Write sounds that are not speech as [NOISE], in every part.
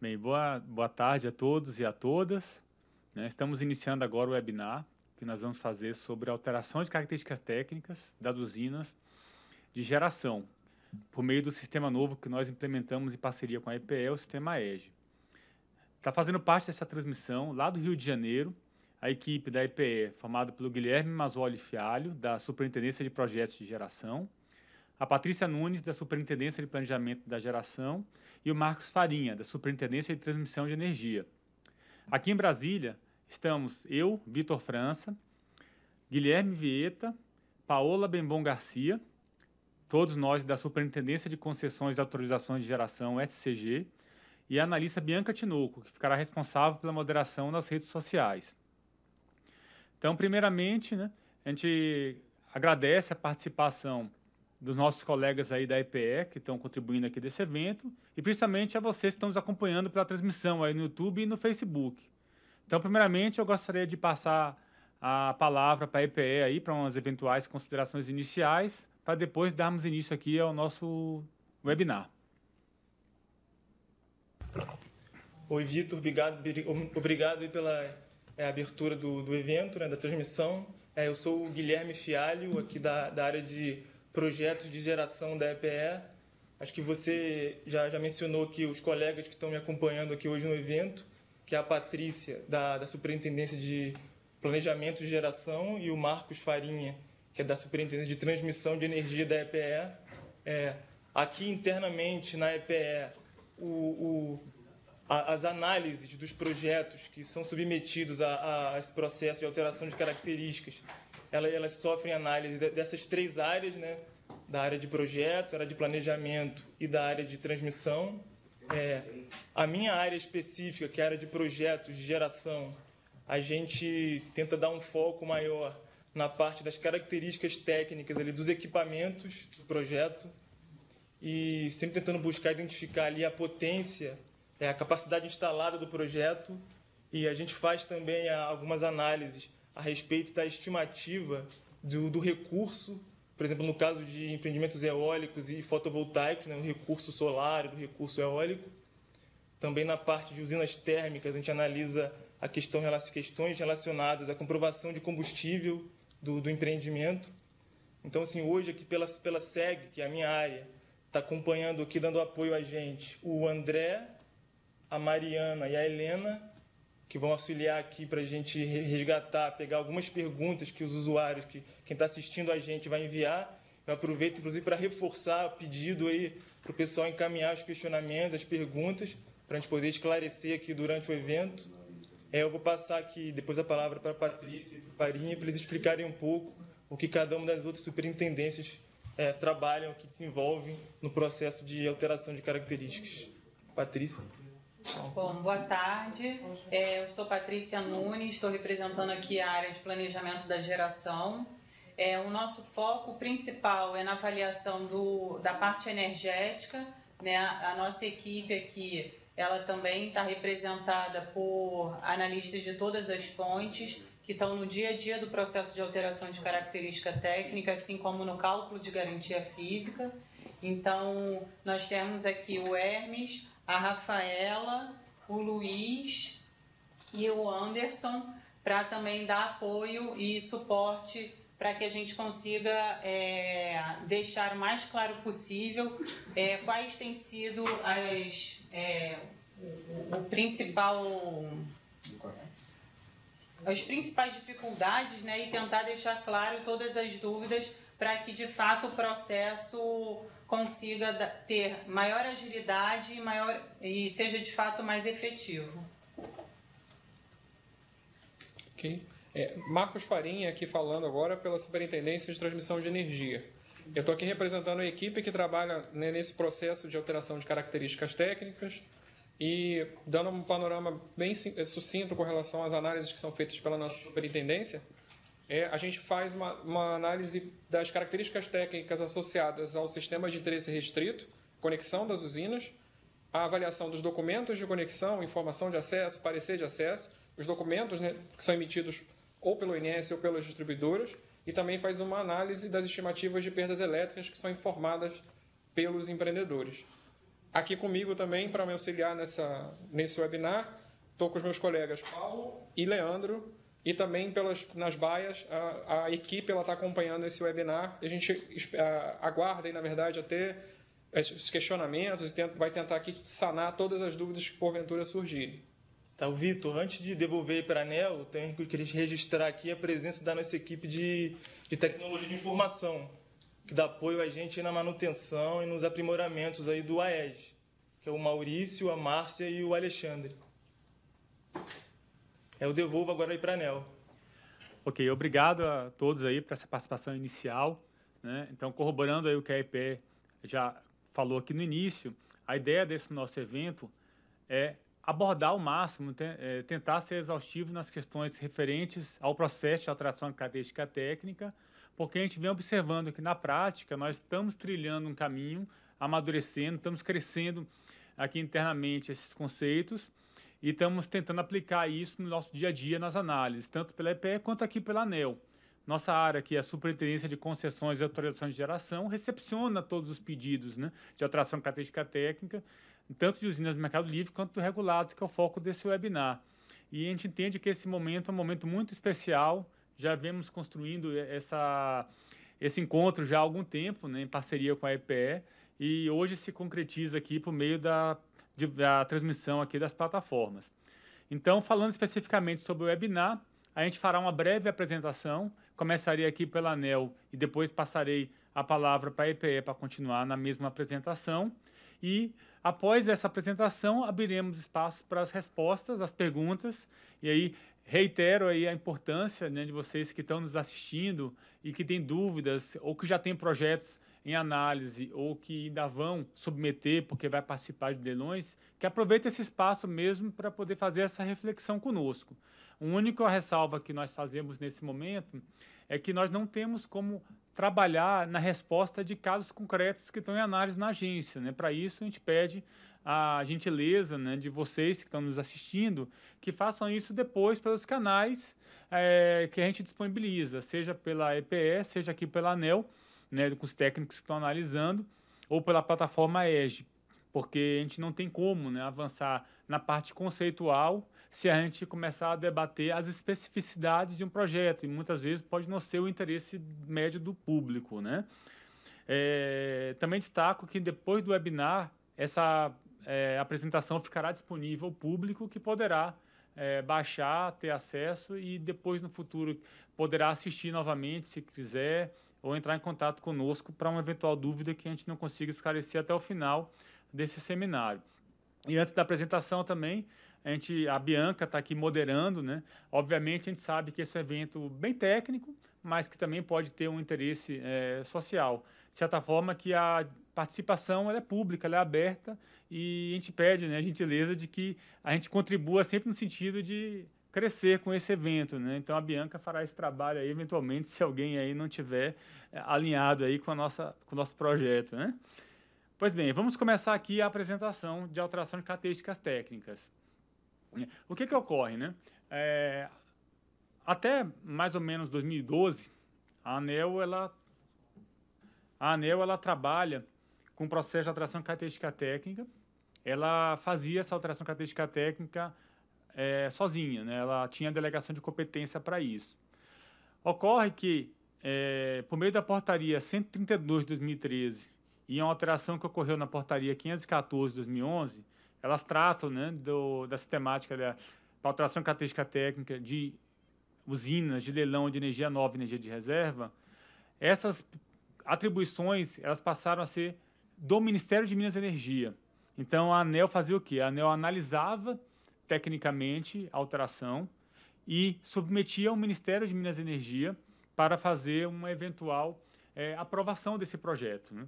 Bem, boa, boa tarde a todos e a todas. Né? Estamos iniciando agora o webinar que nós vamos fazer sobre alteração de características técnicas das usinas de geração por meio do sistema novo que nós implementamos em parceria com a EPE, o sistema EGE. Está fazendo parte dessa transmissão lá do Rio de Janeiro a equipe da EPE, formada pelo Guilherme Mazzoli Fialho, da Superintendência de Projetos de Geração, a Patrícia Nunes, da Superintendência de Planejamento da Geração, e o Marcos Farinha, da Superintendência de Transmissão de Energia. Aqui em Brasília, estamos eu, Vitor França, Guilherme Vieta, Paola Bembom Garcia, todos nós da Superintendência de Concessões e Autorizações de Geração, SCG, e a analista Bianca Tinoco, que ficará responsável pela moderação nas redes sociais. Então, primeiramente, né, a gente agradece a participação dos nossos colegas aí da EPE que estão contribuindo aqui desse evento e principalmente a vocês que estão nos acompanhando pela transmissão aí no YouTube e no Facebook. Então, primeiramente, eu gostaria de passar a palavra para a EPE aí para umas eventuais considerações iniciais para depois darmos início aqui ao nosso webinar. Oi, Vitor, obrigado, obrigado pela é, abertura do, do evento, né, da transmissão. É, eu sou o Guilherme Fialho, aqui da, da área de projetos de geração da EPE. Acho que você já, já mencionou que os colegas que estão me acompanhando aqui hoje no evento, que é a Patrícia, da, da Superintendência de Planejamento de Geração, e o Marcos Farinha, que é da Superintendência de Transmissão de Energia da EPE. É, aqui internamente na EPE, o, o, a, as análises dos projetos que são submetidos a, a esse processo de alteração de características elas, elas sofrem análise dessas três áreas, né? da área de projetos, área de planejamento e da área de transmissão. É, a minha área específica, que é a área de projetos de geração, a gente tenta dar um foco maior na parte das características técnicas ali, dos equipamentos do projeto e sempre tentando buscar identificar ali a potência, é, a capacidade instalada do projeto e a gente faz também é, algumas análises a respeito da estimativa do, do recurso, por exemplo, no caso de empreendimentos eólicos e fotovoltaicos, né, o recurso solar do recurso eólico. Também na parte de usinas térmicas, a gente analisa a questão, questões relacionadas à comprovação de combustível do, do empreendimento. Então, assim, hoje aqui pela, pela SEG, que é a minha área, está acompanhando aqui, dando apoio a gente, o André, a Mariana e a Helena, que vão auxiliar aqui para a gente resgatar, pegar algumas perguntas que os usuários, que quem está assistindo a gente vai enviar. Eu aproveito, inclusive, para reforçar o pedido aí para o pessoal encaminhar os questionamentos, as perguntas, para a gente poder esclarecer aqui durante o evento. É, eu vou passar aqui depois a palavra para a Patrícia e para a Farinha, para eles explicarem um pouco o que cada uma das outras superintendências é, trabalham, o que desenvolvem no processo de alteração de características. Patrícia. Bom, boa tarde. É, eu sou Patrícia Nunes, estou representando aqui a área de planejamento da geração. É, o nosso foco principal é na avaliação do, da parte energética. Né? A nossa equipe aqui ela também está representada por analistas de todas as fontes que estão no dia a dia do processo de alteração de característica técnica, assim como no cálculo de garantia física. Então, nós temos aqui o Hermes, a Rafaela, o Luiz e o Anderson para também dar apoio e suporte para que a gente consiga é, deixar o mais claro possível é, quais têm sido as, é, o principal as principais dificuldades né, e tentar deixar claro todas as dúvidas para que de fato o processo consiga ter maior agilidade e, maior, e seja de fato mais efetivo. Ok. É, Marcos Farinha aqui falando agora pela Superintendência de Transmissão de Energia. Eu estou aqui representando a equipe que trabalha né, nesse processo de alteração de características técnicas e dando um panorama bem é, sucinto com relação às análises que são feitas pela nossa superintendência é, a gente faz uma, uma análise das características técnicas associadas ao sistema de interesse restrito, conexão das usinas, a avaliação dos documentos de conexão, informação de acesso, parecer de acesso, os documentos né, que são emitidos ou pelo INS ou pelas distribuidoras, e também faz uma análise das estimativas de perdas elétricas que são informadas pelos empreendedores. Aqui comigo também, para me auxiliar nessa, nesse webinar, estou com os meus colegas Paulo e Leandro, e também pelas, nas baias, a, a equipe está acompanhando esse webinar. A gente a, aguarda, aí, na verdade, até esses questionamentos e tenta, vai tentar aqui sanar todas as dúvidas que porventura surgirem. Tá, Vitor, antes de devolver para a ANEL, que queria registrar aqui a presença da nossa equipe de, de tecnologia de informação, que dá apoio a gente na manutenção e nos aprimoramentos aí do AES, que é o Maurício, a Márcia e o Alexandre. Eu é devolvo agora aí para a ANEL. Ok, obrigado a todos aí para essa participação inicial. Né? Então, corroborando aí o que a EPE já falou aqui no início, a ideia desse nosso evento é abordar ao máximo, é, tentar ser exaustivo nas questões referentes ao processo de alteração de característica técnica, porque a gente vem observando que na prática nós estamos trilhando um caminho, amadurecendo, estamos crescendo aqui internamente esses conceitos, e estamos tentando aplicar isso no nosso dia a dia nas análises, tanto pela EPE quanto aqui pela ANEL. Nossa área, que é a Superintendência de Concessões e Autorização de Geração, recepciona todos os pedidos né, de alteração característica técnica, tanto de usinas do mercado livre quanto do regulado, que é o foco desse webinar. E a gente entende que esse momento é um momento muito especial, já vemos construindo essa, esse encontro já há algum tempo, né, em parceria com a EPE, e hoje se concretiza aqui por meio da de, a transmissão aqui das plataformas. Então, falando especificamente sobre o webinar, a gente fará uma breve apresentação. Começarei aqui pela ANEL e depois passarei a palavra para a EPE para continuar na mesma apresentação. E após essa apresentação, abriremos espaço para as respostas, as perguntas. E aí reitero aí a importância né, de vocês que estão nos assistindo e que têm dúvidas ou que já têm projetos em análise ou que ainda vão submeter porque vai participar de leilões, que aproveite esse espaço mesmo para poder fazer essa reflexão conosco. A única ressalva que nós fazemos nesse momento é que nós não temos como trabalhar na resposta de casos concretos que estão em análise na agência. Né? Para isso, a gente pede a gentileza né, de vocês que estão nos assistindo, que façam isso depois pelos canais é, que a gente disponibiliza, seja pela EPE, seja aqui pela ANEL, né, com os técnicos que estão analisando, ou pela plataforma EGE, porque a gente não tem como né, avançar na parte conceitual se a gente começar a debater as especificidades de um projeto, e muitas vezes pode não ser o interesse médio do público. Né? É, também destaco que depois do webinar, essa é, apresentação ficará disponível ao público que poderá é, baixar, ter acesso e depois no futuro poderá assistir novamente se quiser ou entrar em contato conosco para uma eventual dúvida que a gente não consiga esclarecer até o final desse seminário. E antes da apresentação também, a, gente, a Bianca está aqui moderando, né? Obviamente a gente sabe que esse é um evento bem técnico, mas que também pode ter um interesse é, social. De certa forma que a participação é pública, é aberta e a gente pede né, a gentileza de que a gente contribua sempre no sentido de crescer com esse evento, né? Então a Bianca fará esse trabalho aí, eventualmente, [LAUGHS] se alguém aí não tiver eh, alinhado aí com, a nossa, com o nosso projeto, né? Pois bem, vamos começar aqui a apresentação de alteração de características técnicas. O que que ocorre, né? É, até mais ou menos 2012, a ANEL, ela, a ANEL, ela trabalha com o processo de alteração de característica técnica, ela fazia essa alteração de característica técnica é, sozinha, né? ela tinha delegação de competência para isso. Ocorre que, é, por meio da portaria 132 de 2013 e uma alteração que ocorreu na portaria 514 de 2011, elas tratam né, do, temática da, da alteração característica técnica de usinas de leilão de energia nova e energia de reserva, essas atribuições elas passaram a ser do Ministério de Minas e Energia. Então a ANEL fazia o quê? A ANEL analisava tecnicamente alteração e submetia ao Ministério de Minas e Energia para fazer uma eventual é, aprovação desse projeto. Né?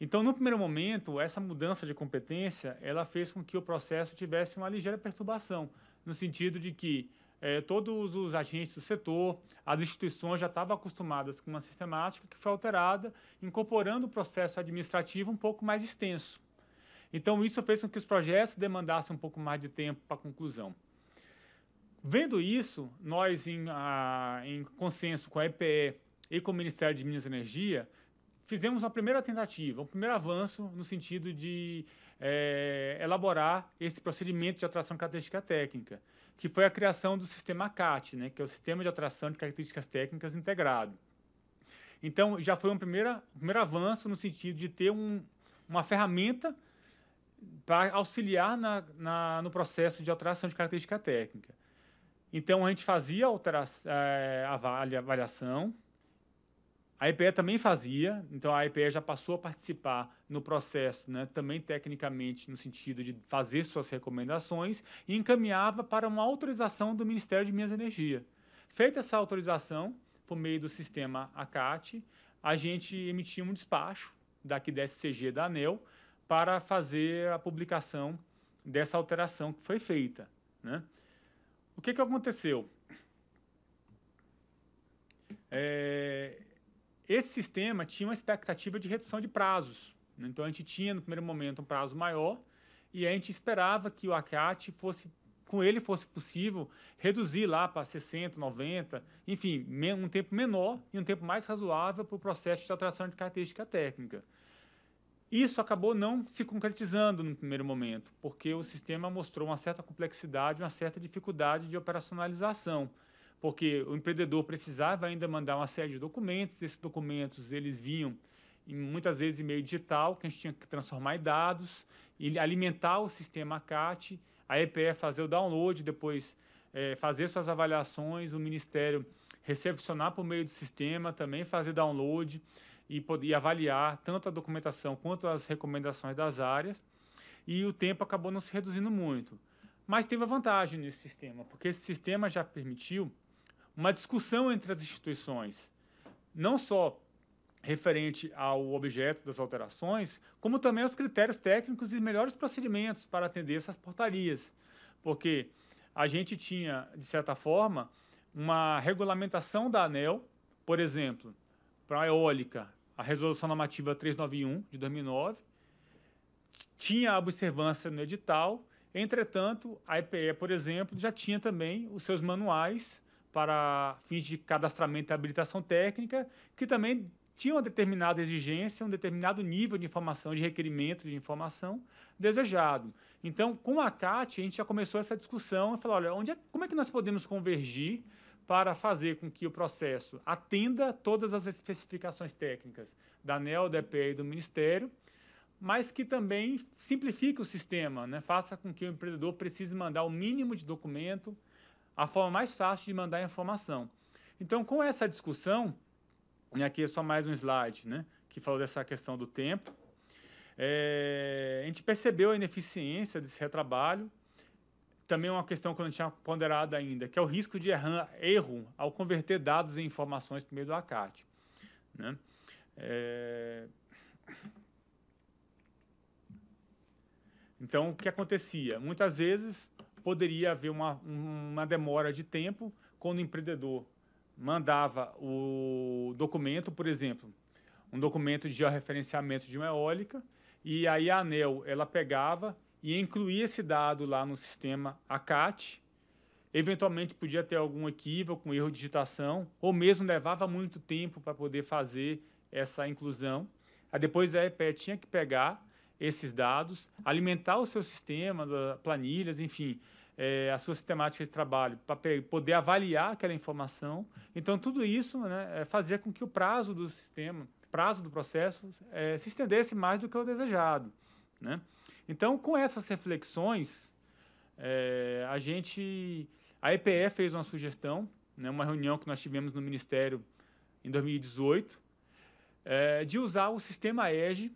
Então, no primeiro momento, essa mudança de competência ela fez com que o processo tivesse uma ligeira perturbação, no sentido de que é, todos os agentes do setor, as instituições já estavam acostumadas com uma sistemática que foi alterada, incorporando o processo administrativo um pouco mais extenso. Então, isso fez com que os projetos demandassem um pouco mais de tempo para conclusão. Vendo isso, nós, em, a, em consenso com a EPE e com o Ministério de Minas e Energia, fizemos uma primeira tentativa, um primeiro avanço no sentido de é, elaborar esse procedimento de atração característica técnica, que foi a criação do sistema CAT, né, que é o Sistema de Atração de Características Técnicas Integrado. Então, já foi um, primeiro um primeiro avanço no sentido de ter um, uma ferramenta para auxiliar na, na, no processo de alteração de característica técnica. Então, a gente fazia altera, é, a avaliação, a IPE também fazia, então a IPE já passou a participar no processo, né, também tecnicamente, no sentido de fazer suas recomendações, e encaminhava para uma autorização do Ministério de Minas e Energia. Feita essa autorização, por meio do sistema ACAT, a gente emitia um despacho daqui da SCG da ANEL, para fazer a publicação dessa alteração que foi feita. Né? O que, que aconteceu? É, esse sistema tinha uma expectativa de redução de prazos. Né? Então, a gente tinha, no primeiro momento, um prazo maior e a gente esperava que o ACAT fosse, com ele fosse possível reduzir lá para 60, 90, enfim, um tempo menor e um tempo mais razoável para o processo de alteração de característica técnica. Isso acabou não se concretizando no primeiro momento, porque o sistema mostrou uma certa complexidade, uma certa dificuldade de operacionalização, porque o empreendedor precisava ainda mandar uma série de documentos, esses documentos eles vinham muitas vezes em meio digital, que a gente tinha que transformar em dados, e alimentar o sistema CAT, a EPE fazer o download, depois é, fazer suas avaliações, o Ministério recepcionar por meio do sistema, também fazer download e poder avaliar tanto a documentação quanto as recomendações das áreas. E o tempo acabou não se reduzindo muito. Mas teve a vantagem nesse sistema, porque esse sistema já permitiu uma discussão entre as instituições, não só referente ao objeto das alterações, como também aos critérios técnicos e melhores procedimentos para atender essas portarias. Porque a gente tinha, de certa forma, uma regulamentação da ANEL, por exemplo, para a eólica, a Resolução Normativa 391 de 2009, tinha a observância no edital, entretanto, a EPE, por exemplo, já tinha também os seus manuais para fins de cadastramento e habilitação técnica, que também tinham uma determinada exigência, um determinado nível de informação, de requerimento de informação desejado. Então, com a CAT, a gente já começou essa discussão e falou, olha, onde é, como é que nós podemos convergir para fazer com que o processo atenda todas as especificações técnicas da ANEL, da EPE e do Ministério, mas que também simplifique o sistema, né? faça com que o empreendedor precise mandar o mínimo de documento, a forma mais fácil de mandar informação. Então, com essa discussão, e aqui é só mais um slide, né? que falou dessa questão do tempo, é, a gente percebeu a ineficiência desse retrabalho, também é uma questão que eu não tinha ponderado ainda, que é o risco de erro ao converter dados em informações por meio do ACAT. Né? É... Então, o que acontecia? Muitas vezes poderia haver uma, uma demora de tempo quando o empreendedor mandava o documento, por exemplo, um documento de georreferenciamento de uma eólica, e aí a ANEL ela pegava, e incluir esse dado lá no sistema ACAT. Eventualmente podia ter algum equívoco, um erro de digitação, ou mesmo levava muito tempo para poder fazer essa inclusão. Aí depois a EPE tinha que pegar esses dados, alimentar o seu sistema, planilhas, enfim, é, a sua sistemática de trabalho, para poder avaliar aquela informação. Então, tudo isso né, eh, fazia com que o prazo do sistema, prazo do processo, é, se estendesse mais do que o desejado. Né? Então, com essas reflexões, é, a gente. A EPE fez uma sugestão, né, uma reunião que nós tivemos no Ministério em 2018, é, de usar o sistema EGE,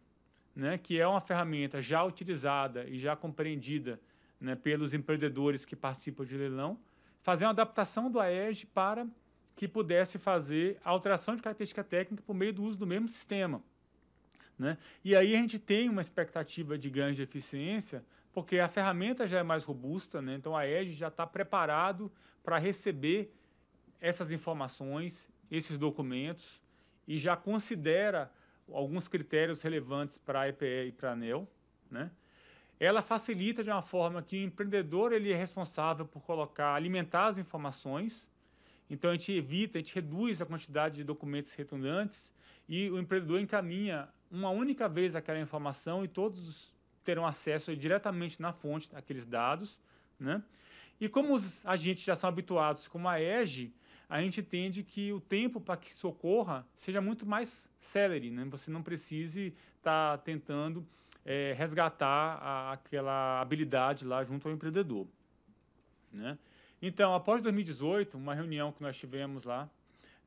né, que é uma ferramenta já utilizada e já compreendida né, pelos empreendedores que participam de leilão, fazer uma adaptação do AEG para que pudesse fazer a alteração de característica técnica por meio do uso do mesmo sistema. Né? E aí a gente tem uma expectativa de ganho de eficiência, porque a ferramenta já é mais robusta, né? então a Edge já está preparado para receber essas informações, esses documentos, e já considera alguns critérios relevantes para a EPE e para a ANEL. Né? Ela facilita de uma forma que o empreendedor ele é responsável por colocar, alimentar as informações, então a gente evita, a gente reduz a quantidade de documentos redundantes e o empreendedor encaminha uma única vez aquela informação e todos terão acesso diretamente na fonte daqueles dados. Né? E como os agentes já são habituados com a EGE, a gente entende que o tempo para que socorra seja muito mais celere, né? você não precise estar tá tentando é, resgatar a, aquela habilidade lá junto ao empreendedor. Né? Então, após 2018, uma reunião que nós tivemos lá,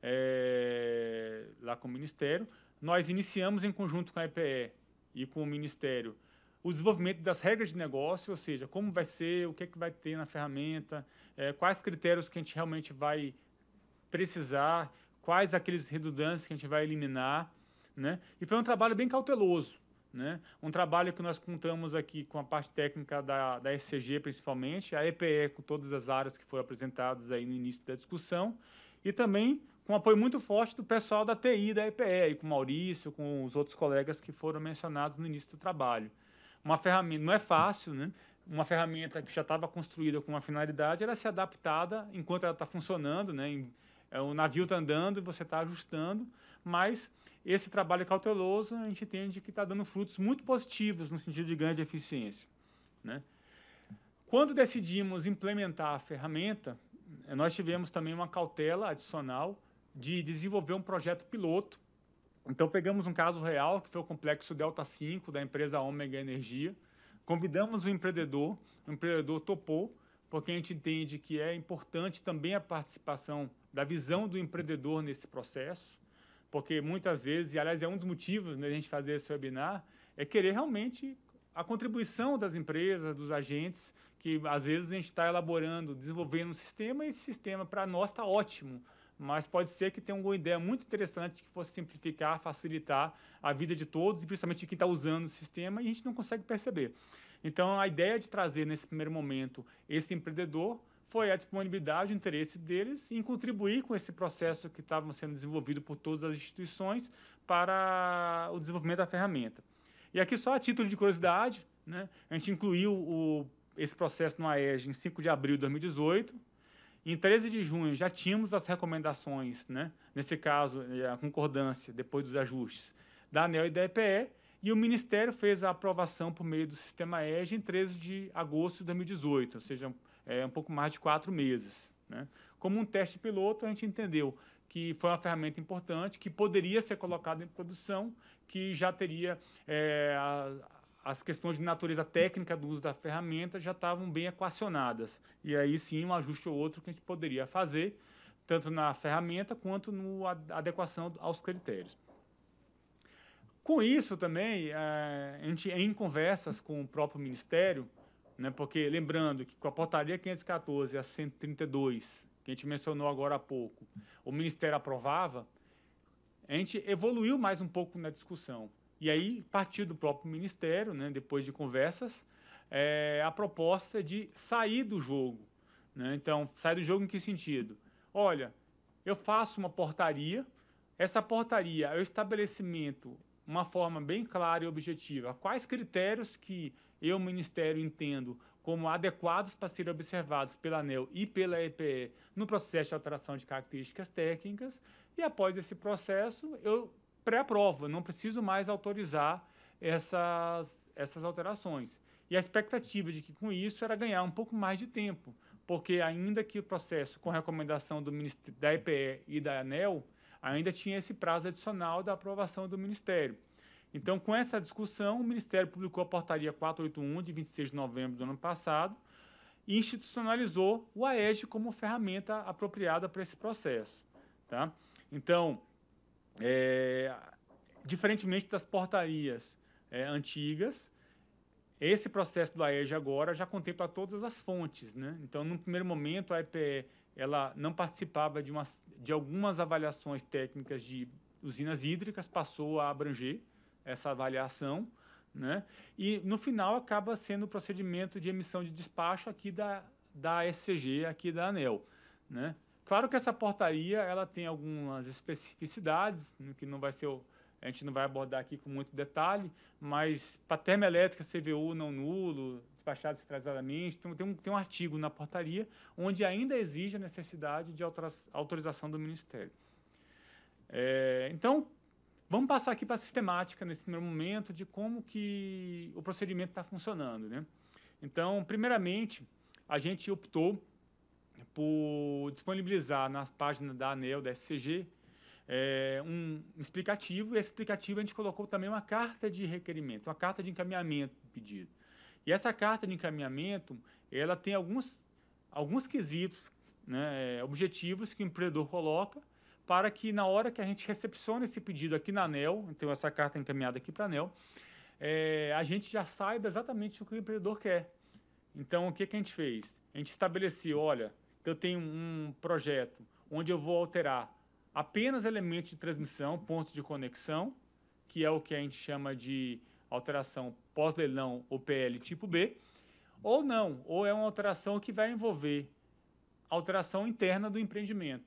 é, lá com o Ministério, nós iniciamos em conjunto com a EPE e com o Ministério o desenvolvimento das regras de negócio, ou seja, como vai ser, o que, é que vai ter na ferramenta, é, quais critérios que a gente realmente vai precisar, quais aqueles redundantes que a gente vai eliminar. Né? E foi um trabalho bem cauteloso. Né? Um trabalho que nós contamos aqui com a parte técnica da, da SCG, principalmente, a EPE, com todas as áreas que foram apresentadas aí no início da discussão, e também com apoio muito forte do pessoal da TI da EPE, com o Maurício, com os outros colegas que foram mencionados no início do trabalho. Uma ferramenta, não é fácil, né? Uma ferramenta que já estava construída com uma finalidade, ela se adaptada enquanto ela está funcionando, né? É, o navio está andando e você está ajustando, mas esse trabalho é cauteloso a gente entende que está dando frutos muito positivos no sentido de ganho de eficiência. Né? Quando decidimos implementar a ferramenta, nós tivemos também uma cautela adicional de desenvolver um projeto piloto. Então pegamos um caso real, que foi o complexo Delta 5 da empresa Ômega Energia. Convidamos o empreendedor, o empreendedor topou, porque a gente entende que é importante também a participação da visão do empreendedor nesse processo, porque muitas vezes, e aliás é um dos motivos né, da gente fazer esse webinar, é querer realmente a contribuição das empresas, dos agentes, que às vezes a gente está elaborando, desenvolvendo um sistema, e esse sistema para nós está ótimo, mas pode ser que tenha uma ideia muito interessante que fosse simplificar, facilitar a vida de todos, e principalmente de quem está usando o sistema, e a gente não consegue perceber. Então, a ideia de trazer nesse primeiro momento esse empreendedor foi a disponibilidade, e o interesse deles em contribuir com esse processo que estava sendo desenvolvido por todas as instituições para o desenvolvimento da ferramenta. E aqui só a título de curiosidade, né, a gente incluiu o, esse processo no AEG em 5 de abril de 2018, em 13 de junho já tínhamos as recomendações, né? nesse caso, é, a concordância, depois dos ajustes, da ANEL e da EPE, e o Ministério fez a aprovação por meio do sistema EGE em 13 de agosto de 2018, ou seja, é, um pouco mais de quatro meses. Né? Como um teste piloto, a gente entendeu que foi uma ferramenta importante, que poderia ser colocada em produção, que já teria é, as questões de natureza técnica do uso da ferramenta já estavam bem equacionadas. E aí sim, um ajuste ou outro que a gente poderia fazer, tanto na ferramenta quanto na adequação aos critérios. Com isso também, eh, a gente, em conversas com o próprio Ministério, né, porque lembrando que com a portaria 514 a 132, que a gente mencionou agora há pouco, o Ministério aprovava, a gente evoluiu mais um pouco na discussão. E aí partiu do próprio Ministério, né, depois de conversas, é, a proposta de sair do jogo. Né? Então, sair do jogo em que sentido? Olha, eu faço uma portaria, essa portaria é o estabelecimento, uma forma bem clara e objetiva, quais critérios que eu, Ministério, entendo como adequados para serem observados pela ANEL e pela EPE no processo de alteração de características técnicas, e após esse processo, eu pré-aprova, não preciso mais autorizar essas, essas alterações. E a expectativa de que com isso era ganhar um pouco mais de tempo, porque ainda que o processo com recomendação do da EPE e da ANEL, ainda tinha esse prazo adicional da aprovação do Ministério. Então, com essa discussão, o Ministério publicou a portaria 481 de 26 de novembro do ano passado e institucionalizou o AEG como ferramenta apropriada para esse processo. Tá? Então, é, diferentemente das portarias é, antigas, esse processo do AEG agora já contempla todas as fontes. Né? Então, no primeiro momento, a EPE ela não participava de, umas, de algumas avaliações técnicas de usinas hídricas, passou a abranger essa avaliação. Né? E, no final, acaba sendo o procedimento de emissão de despacho aqui da, da SCG, aqui da ANEL. Né? Claro que essa portaria ela tem algumas especificidades, né, que não vai ser a gente não vai abordar aqui com muito detalhe, mas para termoelétrica, CVU não nulo, despachado centralizadamente, tem, tem, um, tem um artigo na portaria onde ainda exige a necessidade de autorização do Ministério. É, então, vamos passar aqui para a sistemática nesse primeiro momento de como que o procedimento está funcionando. Né? Então, primeiramente, a gente optou por disponibilizar na página da ANEL, da SCG, é, um explicativo, e esse explicativo a gente colocou também uma carta de requerimento, uma carta de encaminhamento do pedido. E essa carta de encaminhamento, ela tem alguns, alguns quesitos, né, é, objetivos que o empreendedor coloca para que na hora que a gente recepciona esse pedido aqui na ANEL, então essa carta é encaminhada aqui para a ANEL, é, a gente já saiba exatamente o que o empreendedor quer. Então, o que, que a gente fez? A gente estabeleceu, olha, então, eu tenho um projeto onde eu vou alterar apenas elementos de transmissão, pontos de conexão, que é o que a gente chama de alteração pós-leilão OPL PL tipo B, ou não, ou é uma alteração que vai envolver alteração interna do empreendimento,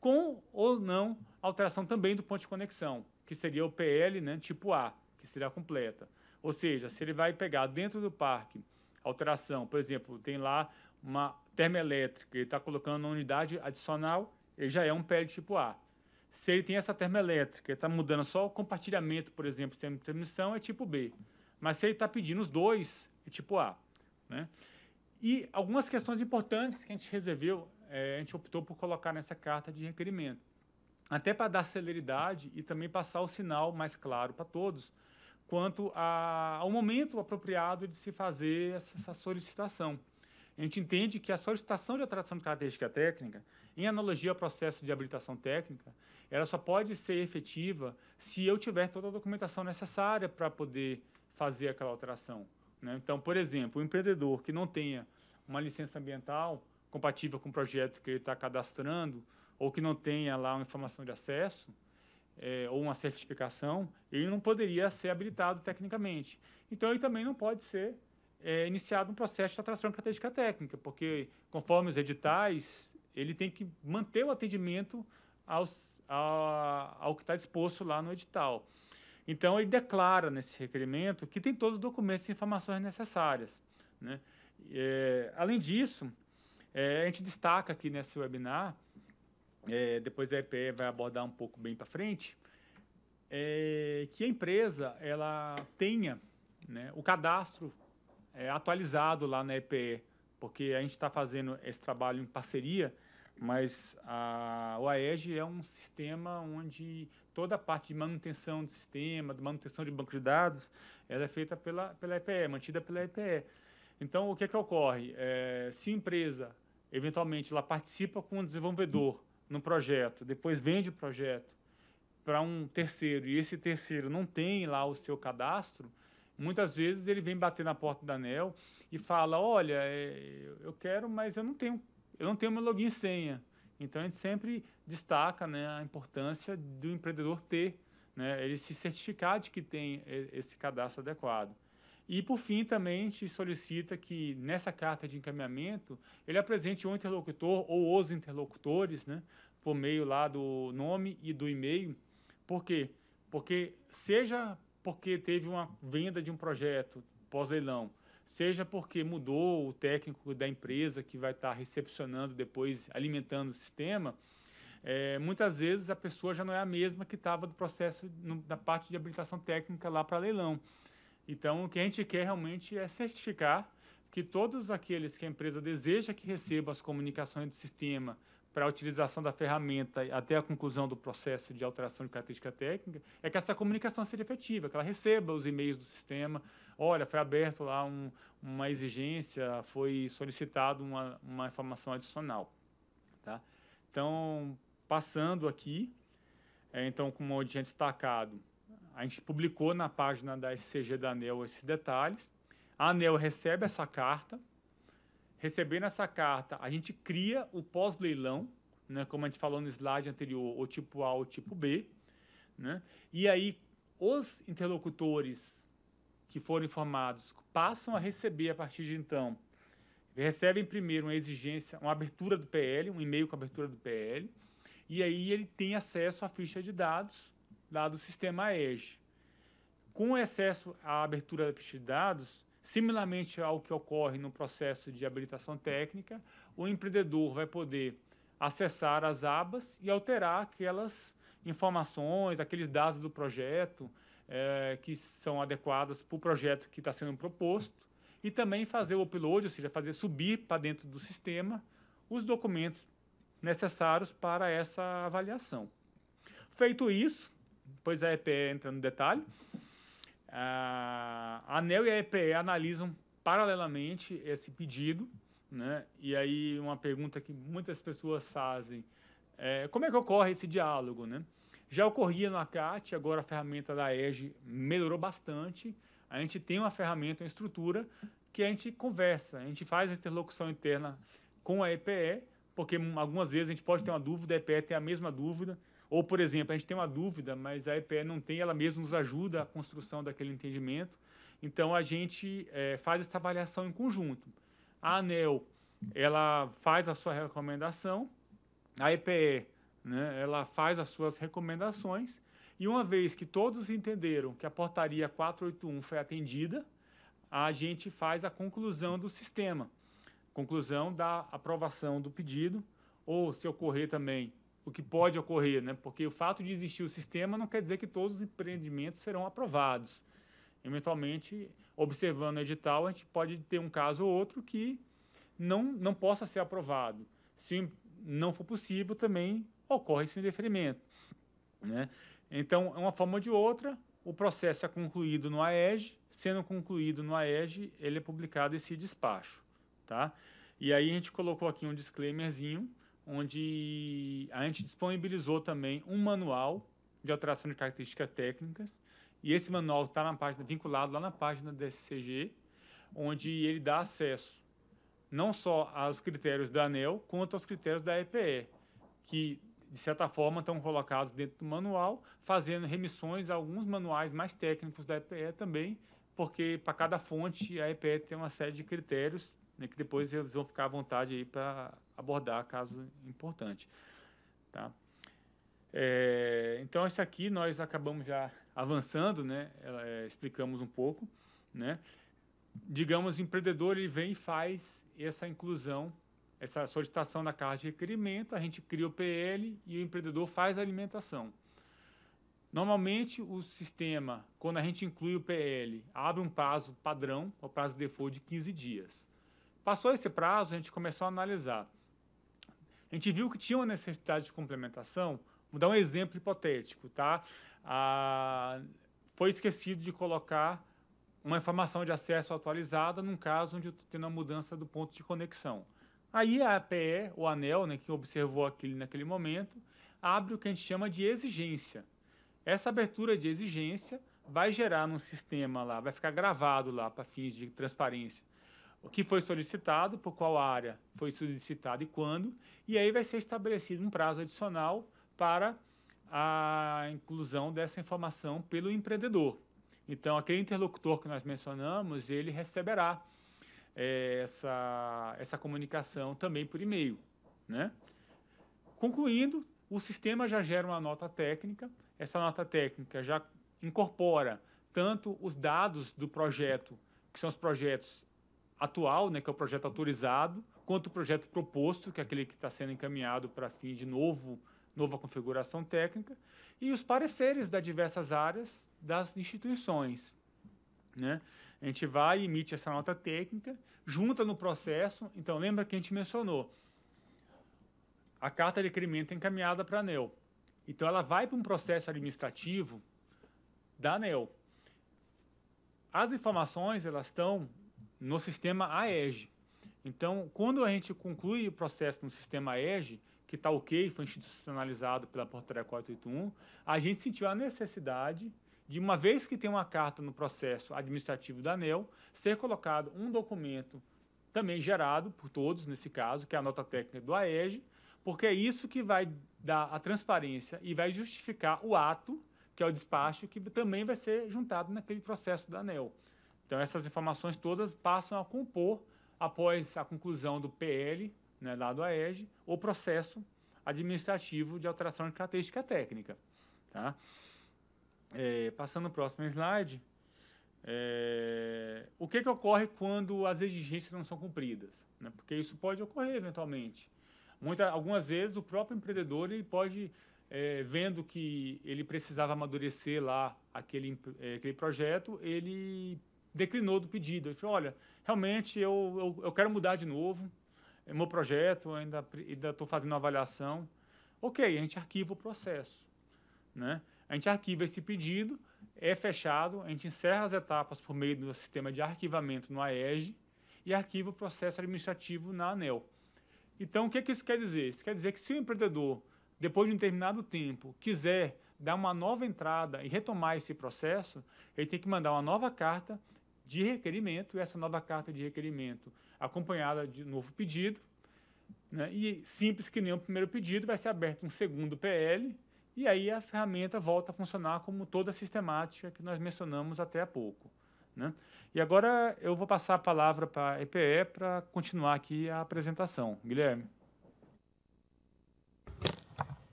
com ou não alteração também do ponto de conexão, que seria o PL né, tipo A, que seria a completa. Ou seja, se ele vai pegar dentro do parque alteração, por exemplo, tem lá uma termoelétrica e está colocando uma unidade adicional, ele já é um PL tipo A. Se ele tem essa termoelétrica e está mudando só o compartilhamento, por exemplo, sistema de transmissão, é tipo B. Mas se ele está pedindo os dois, é tipo A. Né? E algumas questões importantes que a gente reserveu, é, a gente optou por colocar nessa carta de requerimento. Até para dar celeridade e também passar o sinal mais claro para todos quanto a, ao momento apropriado de se fazer essa, essa solicitação a gente entende que a solicitação de alteração de característica técnica, em analogia ao processo de habilitação técnica, ela só pode ser efetiva se eu tiver toda a documentação necessária para poder fazer aquela alteração. Né? Então, por exemplo, o empreendedor que não tenha uma licença ambiental compatível com o projeto que ele está cadastrando, ou que não tenha lá uma informação de acesso, é, ou uma certificação, ele não poderia ser habilitado tecnicamente. Então, ele também não pode ser é, iniciado um processo de atração estratégica técnica, porque conforme os editais, ele tem que manter o atendimento aos, a, ao que está exposto lá no edital. Então, ele declara nesse requerimento que tem todos os documentos e informações necessárias. Né? É, além disso, é, a gente destaca aqui nesse webinar, é, depois a EPE vai abordar um pouco bem para frente, é, que a empresa ela tenha né, o cadastro é, atualizado lá na EPE, porque a gente está fazendo esse trabalho em parceria, mas a OAEG é um sistema onde toda a parte de manutenção do sistema, de manutenção de banco de dados, ela é feita pela, pela EPE, mantida pela EPE. Então, o que é que ocorre? É, se a empresa, eventualmente, ela participa com um desenvolvedor no projeto, depois vende o projeto para um terceiro, e esse terceiro não tem lá o seu cadastro, Muitas vezes ele vem bater na porta da ANEL e fala: Olha, é, eu quero, mas eu não tenho, eu não tenho meu login e senha. Então a gente sempre destaca né, a importância do empreendedor ter, né, ele se certificar de que tem esse cadastro adequado. E, por fim, também gente solicita que, nessa carta de encaminhamento, ele apresente o um interlocutor ou os interlocutores, né, por meio lá do nome e do e-mail. Por quê? Porque, seja porque teve uma venda de um projeto pós-leilão, seja porque mudou o técnico da empresa que vai estar recepcionando depois, alimentando o sistema, é, muitas vezes a pessoa já não é a mesma que estava do processo no, na parte de habilitação técnica lá para leilão. Então, o que a gente quer realmente é certificar que todos aqueles que a empresa deseja que receba as comunicações do sistema para a utilização da ferramenta até a conclusão do processo de alteração de característica técnica, é que essa comunicação seja efetiva, que ela receba os e-mails do sistema, olha, foi aberto lá um, uma exigência, foi solicitado uma, uma informação adicional. Tá? Então, passando aqui, é, então, como eu tinha destacado, a gente publicou na página da SCG da ANEL esses detalhes. A ANEL recebe essa carta, recebendo essa carta, a gente cria o pós-leilão, né, como a gente falou no slide anterior, o tipo A ou tipo B, né, e aí os interlocutores que foram informados passam a receber a partir de então, recebem primeiro uma exigência, uma abertura do PL, um e-mail com abertura do PL, e aí ele tem acesso à ficha de dados lá do sistema EGE. Com acesso à abertura da ficha de dados, Similarmente ao que ocorre no processo de habilitação técnica, o empreendedor vai poder acessar as abas e alterar aquelas informações, aqueles dados do projeto é, que são adequadas para o projeto que está sendo proposto e também fazer o upload, ou seja, fazer subir para dentro do sistema os documentos necessários para essa avaliação. Feito isso, pois a EPE entra no detalhe, a ANEL e a EPE analisam paralelamente esse pedido, né? E aí uma pergunta que muitas pessoas fazem é como é que ocorre esse diálogo, né? Já ocorria no ACAT, agora a ferramenta da EGE melhorou bastante. A gente tem uma ferramenta, uma estrutura que a gente conversa, a gente faz a interlocução interna com a EPE, porque hum, algumas vezes a gente pode ter uma dúvida, a EPE tem a mesma dúvida, ou, por exemplo, a gente tem uma dúvida, mas a EPE não tem, ela mesma nos ajuda a construção daquele entendimento. Então, a gente é, faz essa avaliação em conjunto. A ANEL, ela faz a sua recomendação, a EPE, né, ela faz as suas recomendações, e uma vez que todos entenderam que a portaria 481 foi atendida, a gente faz a conclusão do sistema, conclusão da aprovação do pedido, ou se ocorrer também o que pode ocorrer, né? porque o fato de existir o sistema não quer dizer que todos os empreendimentos serão aprovados. Eventualmente, observando o edital, a gente pode ter um caso ou outro que não, não possa ser aprovado. Se não for possível, também ocorre esse indeferimento. Né? Então, é uma forma ou de outra, o processo é concluído no AEG, sendo concluído no AEG, ele é publicado esse despacho. Tá? E aí a gente colocou aqui um disclaimerzinho, onde a gente disponibilizou também um manual de alteração de características técnicas, e esse manual está na página, vinculado lá na página da SCG, onde ele dá acesso não só aos critérios da ANEL, quanto aos critérios da EPE, que de certa forma estão colocados dentro do manual, fazendo remissões a alguns manuais mais técnicos da EPE também, porque para cada fonte a EPE tem uma série de critérios né, que depois eles vão ficar à vontade aí para abordar caso importante, tá? É, então esse aqui nós acabamos já avançando, né? É, explicamos um pouco, né? Digamos, o empreendedor ele vem e faz essa inclusão, essa solicitação da carta de requerimento, a gente cria o PL e o empreendedor faz a alimentação. Normalmente o sistema, quando a gente inclui o PL, abre um prazo padrão, o prazo de default de 15 dias. Passou esse prazo, a gente começou a analisar. A gente viu que tinha uma necessidade de complementação, vou dar um exemplo hipotético, tá? Ah, foi esquecido de colocar uma informação de acesso atualizada num caso onde eu estou tendo a mudança do ponto de conexão. Aí a APE, o anel né, que observou aquilo naquele momento, abre o que a gente chama de exigência. Essa abertura de exigência vai gerar num sistema lá, vai ficar gravado lá para fins de transparência, o que foi solicitado, por qual área foi solicitado e quando, e aí vai ser estabelecido um prazo adicional para a inclusão dessa informação pelo empreendedor. Então, aquele interlocutor que nós mencionamos, ele receberá é, essa, essa comunicação também por e-mail. Né? Concluindo, o sistema já gera uma nota técnica, essa nota técnica já incorpora tanto os dados do projeto, que são os projetos atual, né, que é o projeto autorizado, quanto o projeto proposto, que é aquele que está sendo encaminhado para fim de novo, nova configuração técnica, e os pareceres das diversas áreas das instituições. Né? A gente vai e emite essa nota técnica, junta no processo. Então, lembra que a gente mencionou a carta de requerimento é encaminhada para a ANEL. Então, ela vai para um processo administrativo da ANEL. As informações elas estão no sistema AEG. Então, quando a gente conclui o processo no sistema AEG, que está ok, foi institucionalizado pela portaria 481, a gente sentiu a necessidade de, uma vez que tem uma carta no processo administrativo da ANEL, ser colocado um documento também gerado por todos, nesse caso, que é a nota técnica do AEG, porque é isso que vai dar a transparência e vai justificar o ato, que é o despacho, que também vai ser juntado naquele processo da ANEL. Então, essas informações todas passam a compor, após a conclusão do PL, né, a do o processo administrativo de alteração de característica técnica. Tá? É, passando o próximo slide, é, o que, que ocorre quando as exigências não são cumpridas? Né? Porque isso pode ocorrer eventualmente. Muita, algumas vezes o próprio empreendedor ele pode, é, vendo que ele precisava amadurecer lá aquele, é, aquele projeto, ele declinou do pedido. Ele falou, olha, realmente eu, eu, eu quero mudar de novo é meu projeto, ainda estou fazendo uma avaliação. Ok, a gente arquiva o processo. Né? A gente arquiva esse pedido, é fechado, a gente encerra as etapas por meio do sistema de arquivamento no AEG e arquiva o processo administrativo na ANEL. Então, o que, é que isso quer dizer? Isso quer dizer que se o empreendedor, depois de um determinado tempo, quiser dar uma nova entrada e retomar esse processo, ele tem que mandar uma nova carta de requerimento, e essa nova carta de requerimento, acompanhada de novo pedido, né, e simples que nem o primeiro pedido, vai ser aberto um segundo PL, e aí a ferramenta volta a funcionar como toda a sistemática que nós mencionamos até há pouco. Né? E agora eu vou passar a palavra para a EPE para continuar aqui a apresentação. Guilherme.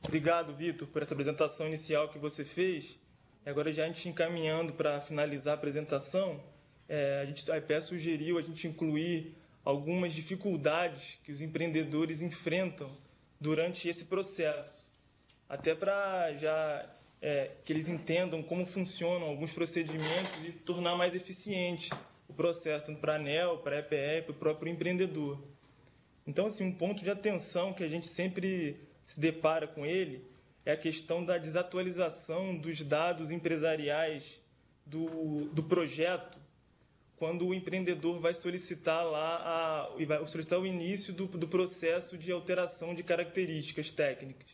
Obrigado, Vitor, por essa apresentação inicial que você fez. E agora já a gente encaminhando para finalizar a apresentação, é, a gente, a IPE sugeriu a gente incluir algumas dificuldades que os empreendedores enfrentam durante esse processo, até para já é, que eles entendam como funcionam alguns procedimentos e tornar mais eficiente o processo, para a ANEL, para a EPE, para o próprio empreendedor. Então, assim, um ponto de atenção que a gente sempre se depara com ele é a questão da desatualização dos dados empresariais do, do projeto quando o empreendedor vai solicitar lá a, vai solicitar o início do, do processo de alteração de características técnicas.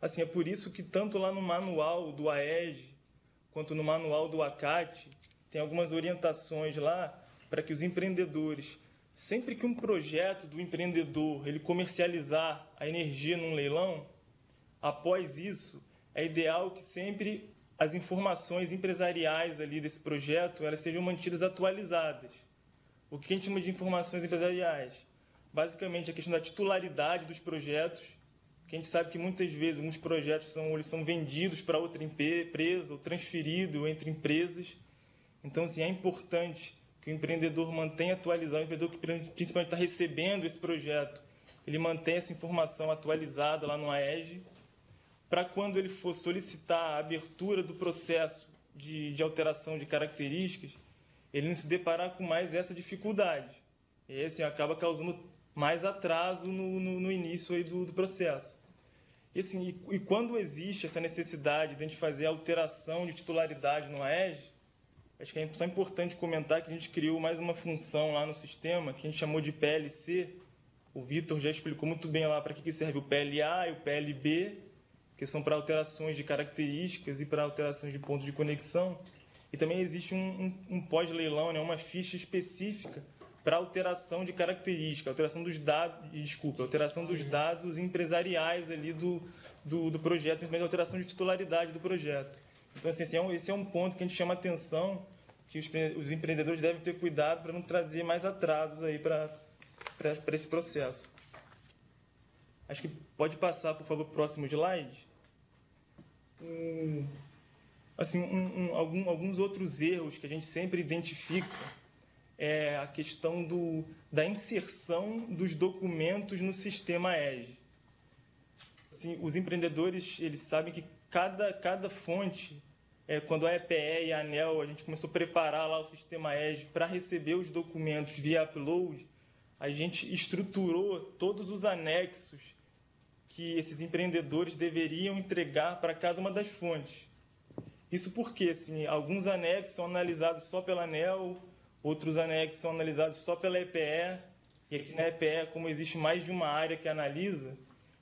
Assim, é por isso que tanto lá no manual do AEG quanto no manual do ACAT tem algumas orientações lá para que os empreendedores, sempre que um projeto do empreendedor ele comercializar a energia num leilão, após isso é ideal que sempre as informações empresariais ali desse projeto elas sejam mantidas atualizadas. O que a gente chama de informações empresariais? Basicamente, a questão da titularidade dos projetos, que a gente sabe que muitas vezes alguns projetos são, eles são vendidos para outra empresa ou transferidos entre empresas. Então, assim, é importante que o empreendedor mantenha atualizado, o empreendedor que principalmente está recebendo esse projeto, ele mantém essa informação atualizada lá no AEG para quando ele for solicitar a abertura do processo de, de alteração de características, ele não se deparar com mais essa dificuldade. E assim acaba causando mais atraso no, no, no início aí do, do processo. E, assim, e, e, quando existe essa necessidade de a gente fazer alteração de titularidade no AES, acho que é só importante comentar que a gente criou mais uma função lá no sistema que a gente chamou de PLC. O Vitor já explicou muito bem lá para que serve o PLA e o PLB que são para alterações de características e para alterações de pontos de conexão. E também existe um, um, um pós-leilão, né, uma ficha específica para alteração de característica, alteração dos dados, desculpa, alteração dos uhum. dados empresariais ali do, do, do projeto, principalmente alteração de titularidade do projeto. Então, assim, esse, é um, esse é um ponto que a gente chama atenção, que os, os empreendedores devem ter cuidado para não trazer mais atrasos aí para, para esse processo. Acho que pode passar, por favor, próximo slide. Um, assim, um, um, algum, alguns outros erros que a gente sempre identifica é a questão do, da inserção dos documentos no sistema EGE. Assim, os empreendedores eles sabem que cada, cada fonte, é, quando a EPE e a ANEL, a gente começou a preparar lá o sistema EGE para receber os documentos via upload, a gente estruturou todos os anexos que esses empreendedores deveriam entregar para cada uma das fontes. Isso porque assim, alguns anexos são analisados só pela ANEL, outros anexos são analisados só pela EPE, e aqui na EPE, como existe mais de uma área que analisa,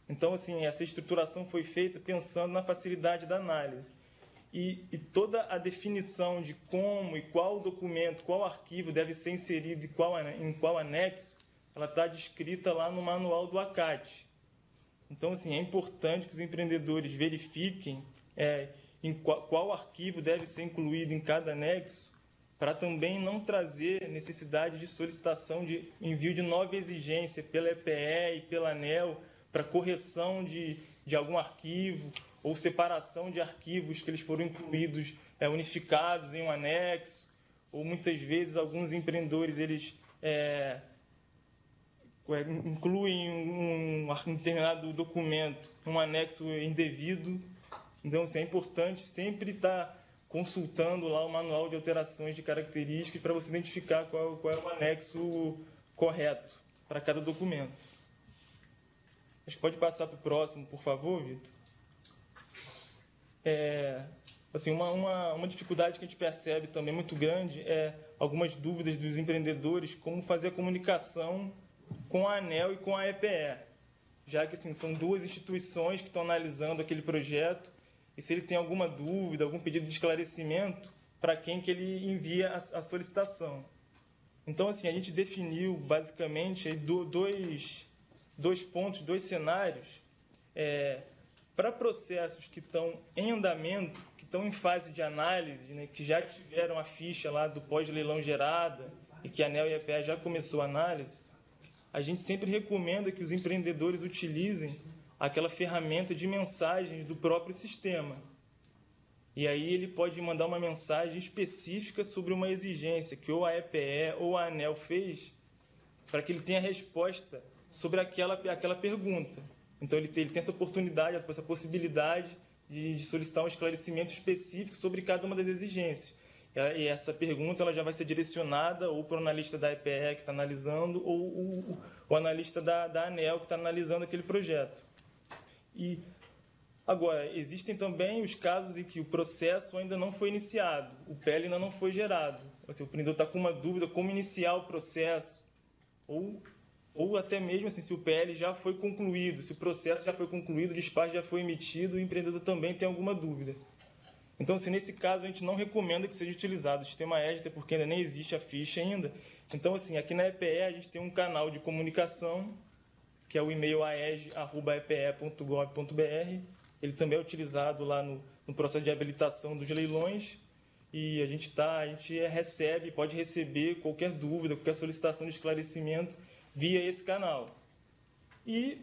então assim, essa estruturação foi feita pensando na facilidade da análise. E, e toda a definição de como e qual documento, qual arquivo deve ser inserido e qual, em qual anexo ela está descrita lá no manual do ACAT. Então, assim, é importante que os empreendedores verifiquem é, em qual, qual arquivo deve ser incluído em cada anexo, para também não trazer necessidade de solicitação de envio de nova exigência pela EPE e pela ANEL para correção de, de algum arquivo ou separação de arquivos que eles foram incluídos é, unificados em um anexo ou muitas vezes alguns empreendedores eles é, é, incluem um, um determinado documento, um anexo indevido. Então, assim, é importante sempre estar consultando lá o manual de alterações de características para você identificar qual, qual é o anexo correto para cada documento. pode passar para o próximo, por favor, Vitor? É, assim, uma, uma, uma dificuldade que a gente percebe também muito grande é algumas dúvidas dos empreendedores como fazer a comunicação com a ANEL e com a EPE, já que assim, são duas instituições que estão analisando aquele projeto e se ele tem alguma dúvida, algum pedido de esclarecimento, para quem que ele envia a, a, solicitação. Então, assim, a gente definiu basicamente dois, dois pontos, dois cenários é, para processos que estão em andamento, que estão em fase de análise, né, que já tiveram a ficha lá do pós-leilão gerada e que a ANEL e a EPE já começou a análise, a gente sempre recomenda que os empreendedores utilizem aquela ferramenta de mensagens do próprio sistema. E aí ele pode mandar uma mensagem específica sobre uma exigência que ou a EPE ou a ANEL fez para que ele tenha resposta sobre aquela, aquela pergunta. Então ele tem, ele tem essa oportunidade, essa possibilidade de, de solicitar um esclarecimento específico sobre cada uma das exigências. É, e essa pergunta ela já vai ser direcionada ou para o analista da EPE que está analisando ou o, o analista da, da ANEL que está analisando aquele projeto. E Agora, existem também os casos em que o processo ainda não foi iniciado, o PL ainda não foi gerado. Assim, o empreendedor está com uma dúvida como iniciar o processo, ou, ou até mesmo assim, se o PL já foi concluído, se o processo já foi concluído, o despacho já foi emitido, o empreendedor também tem alguma dúvida. Então, assim, nesse caso, a gente não recomenda que seja utilizado o sistema EDITER, porque ainda nem existe a ficha ainda. Então, assim, aqui na EPE a gente tem um canal de comunicação, que é o e-mail aeg.epe.gov.br. Ele também é utilizado lá no, no, processo de habilitação dos leilões. E a gente, tá, a gente recebe, pode receber qualquer dúvida, qualquer solicitação de esclarecimento via esse canal. E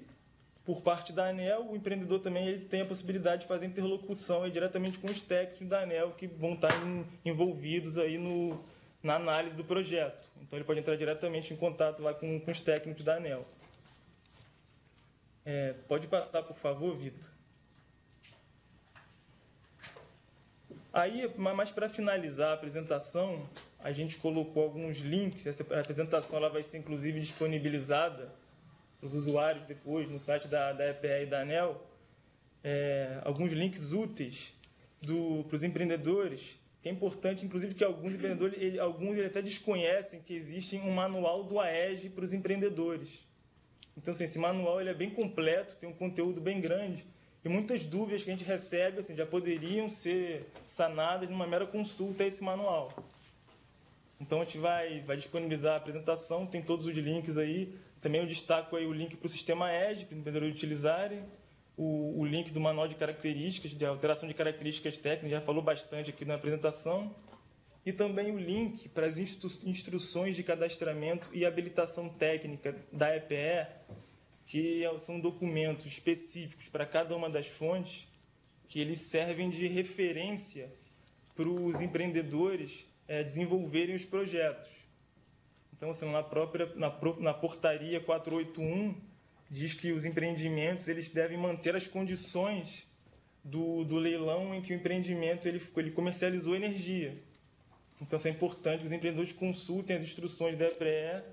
por parte da ANEL, o empreendedor também ele tem a possibilidade de fazer interlocução aí, diretamente com os técnicos da ANEL que vão estar em, envolvidos aí no, na análise do projeto. Então ele pode entrar diretamente em contato lá com, com os técnicos da ANEL. É, pode passar, por favor, Vitor. Aí, mais para finalizar a apresentação, a gente colocou alguns links. Essa apresentação ela vai ser inclusive disponibilizada os usuários depois, no site da, da EPE e da ANEL, é, alguns links úteis para os empreendedores, que é importante, inclusive, que alguns empreendedores, ele, alguns ele até desconhecem que existe um manual do AEG para os empreendedores. Então, assim, esse manual ele é bem completo, tem um conteúdo bem grande, e muitas dúvidas que a gente recebe assim, já poderiam ser sanadas numa mera consulta a esse manual. Então a gente vai, vai disponibilizar a apresentação, tem todos os links aí. Também eu destaco aí o link para o sistema Edge, para os empreendedores utilizarem. O, o, link do manual de características, de alteração de características técnicas, já falou bastante aqui na apresentação. E também o link para as instru instruções de cadastramento e habilitação técnica da EPE, que é são documentos específicos para cada uma das fontes, que eles servem de referência para os empreendedores é, desenvolverem os projetos. Então, assim, na própria na, na portaria 481 diz que os empreendimentos eles devem manter as condições do, do leilão em que o empreendimento ele, ele comercializou energia. Então, isso é importante que os empreendedores consultem as instruções da EPE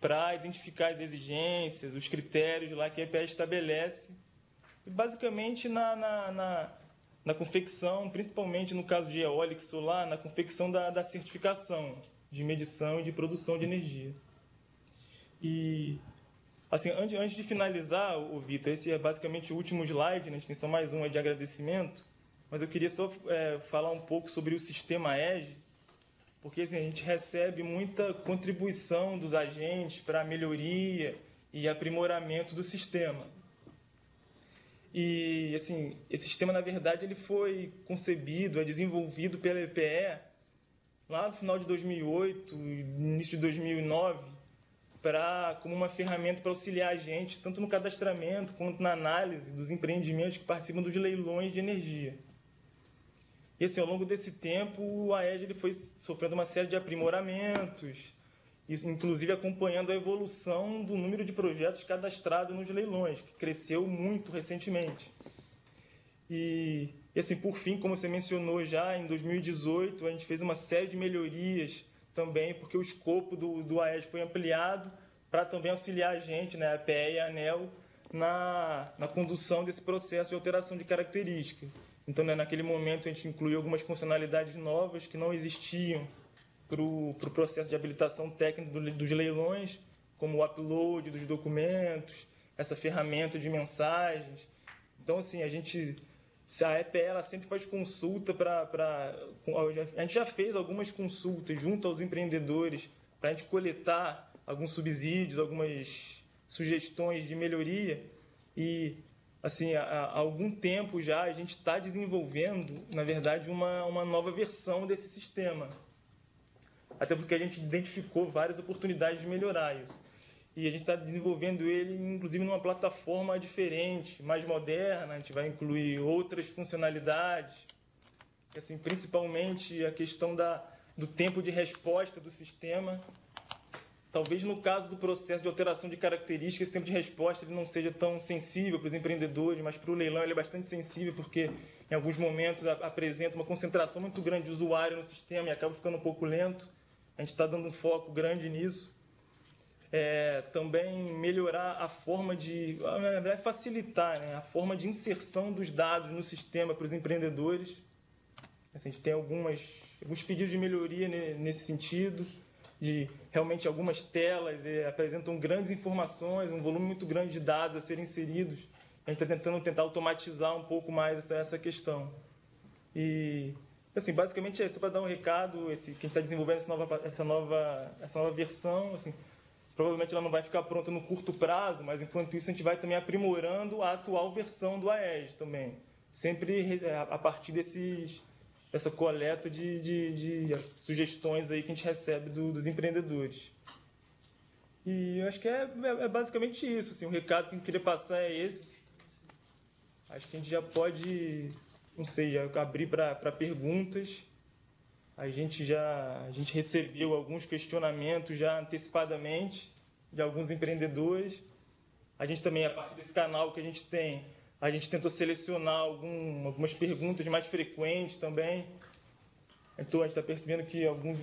para identificar as exigências, os critérios lá que a EPE estabelece. E, basicamente, na, na, na na confecção, principalmente no caso de eólica e solar, na confecção da, da certificação de medição e de produção de energia. E, assim, antes, antes de finalizar, o Vitor, esse é basicamente o último slide, né? a gente tem só mais um de agradecimento, mas eu queria só é, falar um pouco sobre o sistema EGE, porque assim, a gente recebe muita contribuição dos agentes para a melhoria e aprimoramento do sistema. E, assim, esse sistema, na verdade, ele foi concebido, é desenvolvido pela EPE lá no final de 2008, início de 2009, para como uma ferramenta para auxiliar a gente, tanto no cadastramento quanto na análise dos empreendimentos que participam dos leilões de energia. E assim, ao longo desse tempo, a ED ele foi sofrendo uma série de aprimoramentos, inclusive acompanhando a evolução do número de projetos cadastrados nos leilões, que cresceu muito recentemente. E, assim, por fim, como você mencionou já, em 2018 a gente fez uma série de melhorias também, porque o escopo do, do AES foi ampliado para também auxiliar a gente, né, a PE e a ANEL, na, na condução desse processo de alteração de características. Então, né, naquele momento, a gente incluiu algumas funcionalidades novas que não existiam para o pro processo de habilitação técnica dos leilões, como o upload dos documentos, essa ferramenta de mensagens. Então, assim, a gente. Se a EPE ela sempre faz consulta para. A gente já fez algumas consultas junto aos empreendedores para a gente coletar alguns subsídios, algumas sugestões de melhoria. E, assim, há, há algum tempo já a gente está desenvolvendo, na verdade, uma, uma nova versão desse sistema até porque a gente identificou várias oportunidades de melhorar isso. E a gente está desenvolvendo ele, inclusive, numa plataforma diferente, mais moderna. A gente vai incluir outras funcionalidades, assim, principalmente a questão da, do tempo de resposta do sistema. Talvez no caso do processo de alteração de características, esse tempo de resposta ele não seja tão sensível para os empreendedores, mas para o leilão ele é bastante sensível, porque em alguns momentos apresenta uma concentração muito grande de usuário no sistema e acaba ficando um pouco lento a gente está dando um foco grande nisso. É, também melhorar a forma de, ah, na verdade, facilitar né, a forma de inserção dos dados no sistema para os empreendedores. Assim, a gente tem algumas, alguns pedidos de melhoria nesse sentido, de realmente algumas telas é, apresentam grandes informações, um volume muito grande de dados a serem inseridos. A gente está tentando tentar automatizar um pouco mais essa, essa questão. E assim, basicamente é só para dar um recado, esse, que a gente está desenvolvendo essa nova, essa nova, essa nova versão, assim, provavelmente ela não vai ficar pronta no curto prazo, mas enquanto isso a gente vai também aprimorando a atual versão do AES também, sempre é, a partir desses, dessa coleta de, de, de sugestões aí que a gente recebe do, dos empreendedores. E eu acho que é, é, é basicamente isso, assim, o recado que eu queria passar é esse. Acho que a gente já pode não sei, já abri para perguntas. A gente já a gente recebeu alguns questionamentos já antecipadamente de alguns empreendedores. A gente também, a partir desse canal que a gente tem, a gente tentou selecionar algum, algumas perguntas mais frequentes também. Então a gente está percebendo que alguns,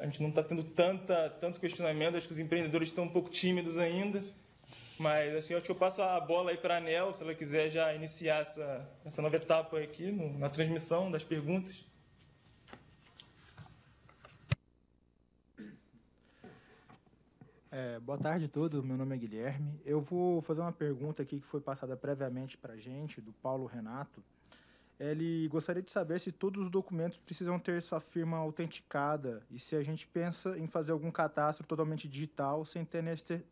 a gente não está tendo tanta, tanto questionamento, acho que os empreendedores estão um pouco tímidos ainda. Mas acho, acho que eu tipo, passo a bola aí para a Nel, se ela quiser já iniciar essa, essa nova etapa aqui no, na transmissão das perguntas. É, boa tarde a todos, meu nome é Guilherme. Eu vou fazer uma pergunta aqui que foi passada previamente para a gente, do Paulo Renato ele gostaria de saber se todos os documentos precisam ter sua firma autenticada e se a gente pensa em fazer algum cadastro totalmente digital sem ter,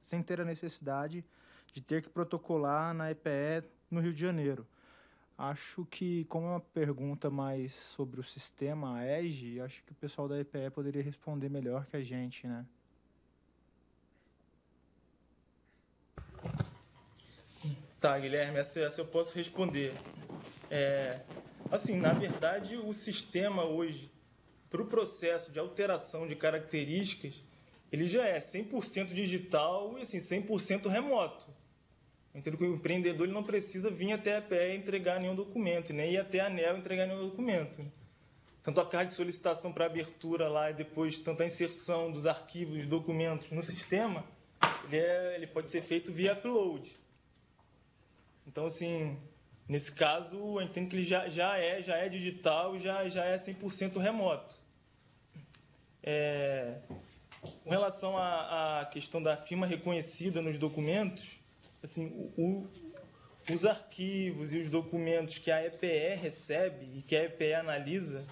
sem ter a necessidade de ter que protocolar na EPE no Rio de Janeiro. Acho que, como é uma pergunta mais sobre o sistema a EGE, acho que o pessoal da EPE poderia responder melhor que a gente, né? Tá, Guilherme, essa, essa eu posso responder. É, assim, na verdade, o sistema hoje, para o processo de alteração de características, ele já é 100% digital e assim, 100% remoto. Entendo que o empreendedor ele não precisa vir até a PE entregar nenhum documento, nem ir até a ANEL entregar nenhum documento. Tanto a carga de solicitação para abertura lá e depois tanto a inserção dos arquivos, documentos no sistema, ele, é, ele pode ser feito via upload. Então, assim, Nesse caso, a gente entende que ele já, já, é, já é digital e já, já é 100% remoto. É, com relação à, à, questão da firma reconhecida nos documentos, assim, o, o, os arquivos e os documentos que a EPE recebe e que a EPE analisa,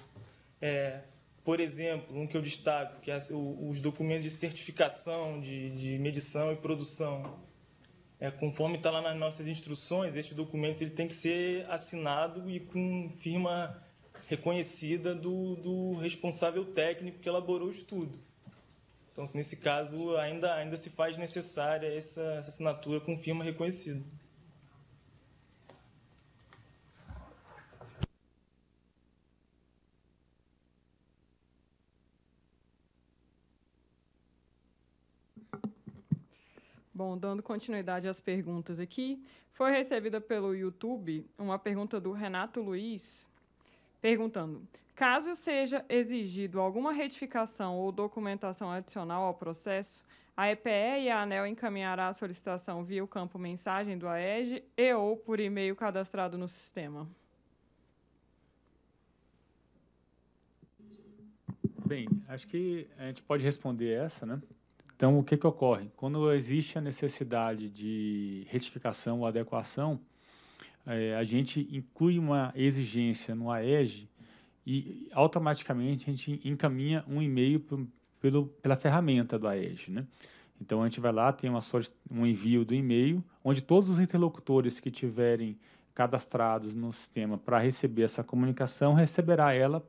é, por exemplo, um que eu destaco, que é os documentos de certificação, de, de medição e produção, é, conforme está lá nas nossas instruções, este documento ele tem que ser assinado e com firma reconhecida do, do responsável técnico que elaborou o estudo. Então, nesse caso, ainda, ainda se faz necessária essa, essa assinatura com firma reconhecida. Bom, dando continuidade às perguntas aqui, foi recebida pelo YouTube uma pergunta do Renato Luiz, perguntando: caso seja exigido alguma retificação ou documentação adicional ao processo, a EPE e a ANEL encaminhará a solicitação via o campo mensagem do AEG e ou por e-mail cadastrado no sistema. Bem, acho que a gente pode responder essa, né? Então, o que, que ocorre? Quando existe a necessidade de retificação ou adequação, é, a gente inclui uma exigência no AEG e automaticamente a gente encaminha um e-mail pelo, pela ferramenta do AEG. Né? Então, a gente vai lá, tem uma, um envio do e-mail, onde todos os interlocutores que tiverem cadastrados no sistema para receber essa comunicação receberá ela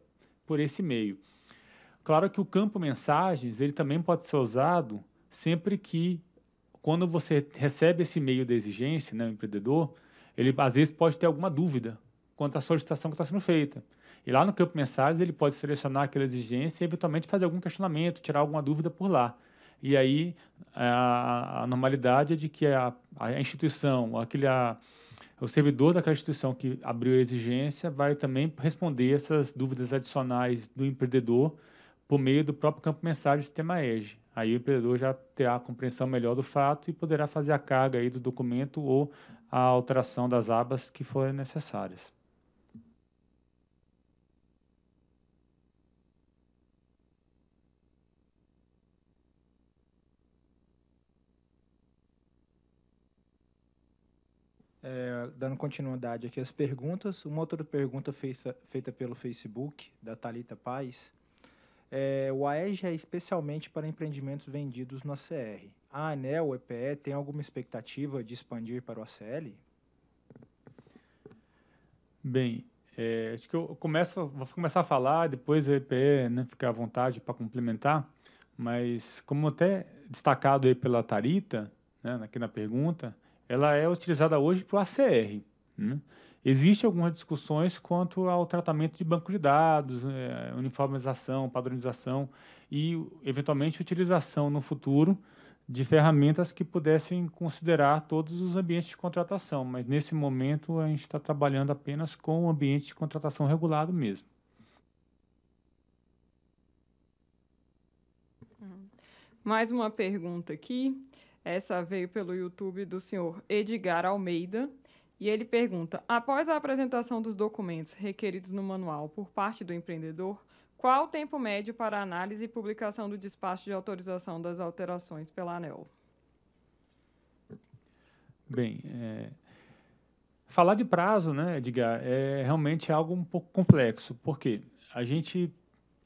por esse e-mail. Claro que o campo mensagens ele também pode ser usado sempre que quando você recebe esse e-mail da exigência, né, o empreendedor, ele às vezes pode ter alguma dúvida quanto à solicitação que está sendo feita. E lá no campo mensagens ele pode selecionar aquela exigência e eventualmente fazer algum questionamento, tirar alguma dúvida por lá. E aí a, a normalidade é de que a, a instituição, aquele a, o servidor daquela instituição que abriu a exigência vai também responder essas dúvidas adicionais do empreendedor por meio do próprio campo mensagem do sistema EGE. Aí o empreendedor já terá a compreensão melhor do fato e poderá fazer a carga aí do documento ou a alteração das abas que forem necessárias. É, dando continuidade aqui às perguntas, uma outra pergunta feita, feita pelo Facebook, da Talita Paz, é, o AEG é especialmente para empreendimentos vendidos no ACR. A ANEL, o EPE, tem alguma expectativa de expandir para o ACL? Bem, é, acho que eu começo, vou começar a falar, depois a EPE né, fica à vontade para complementar, mas como até destacado aí pela Tarita, né, aqui na pergunta, ela é utilizada hoje para o ACR. Né? Existem algumas discussões quanto ao tratamento de banco de dados, é, uniformização, padronização e, eventualmente, utilização no futuro de ferramentas que pudessem considerar todos os ambientes de contratação, mas nesse momento a gente está trabalhando apenas com o ambiente de contratação regulado mesmo. Mais uma pergunta aqui. Essa veio pelo YouTube do senhor Edgar Almeida. E ele pergunta: após a apresentação dos documentos requeridos no manual por parte do empreendedor, qual o tempo médio para análise e publicação do despacho de autorização das alterações pela ANEL? Bem, é, falar de prazo, né, Edgar, é realmente algo um pouco complexo, porque a gente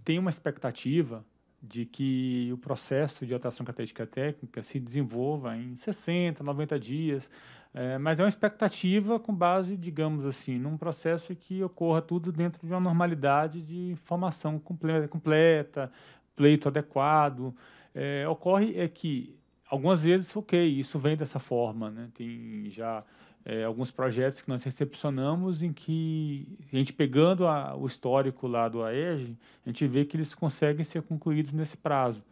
tem uma expectativa de que o processo de alteração estratégica técnica se desenvolva em 60, 90 dias. É, mas é uma expectativa com base, digamos assim, num processo que ocorra tudo dentro de uma normalidade de formação completa, completa pleito adequado. É, ocorre é que algumas vezes, ok, isso vem dessa forma, né? Tem já é, alguns projetos que nós recepcionamos em que a gente pegando a, o histórico lá do AEG, a gente vê que eles conseguem ser concluídos nesse prazo.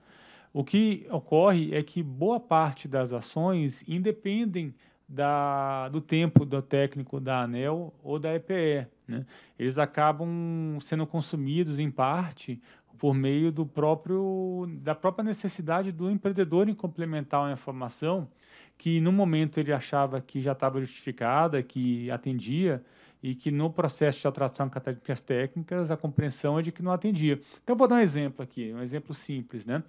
O que ocorre é que boa parte das ações independem da, do tempo do técnico da ANEL ou da EPE. Né? Eles acabam sendo consumidos, em parte, por meio do próprio, da própria necessidade do empreendedor em complementar uma informação que, no momento, ele achava que já estava justificada, que atendia, e que no processo de alteração com as técnicas a compreensão é de que não atendia. Então, vou dar um exemplo aqui, um exemplo simples. Né?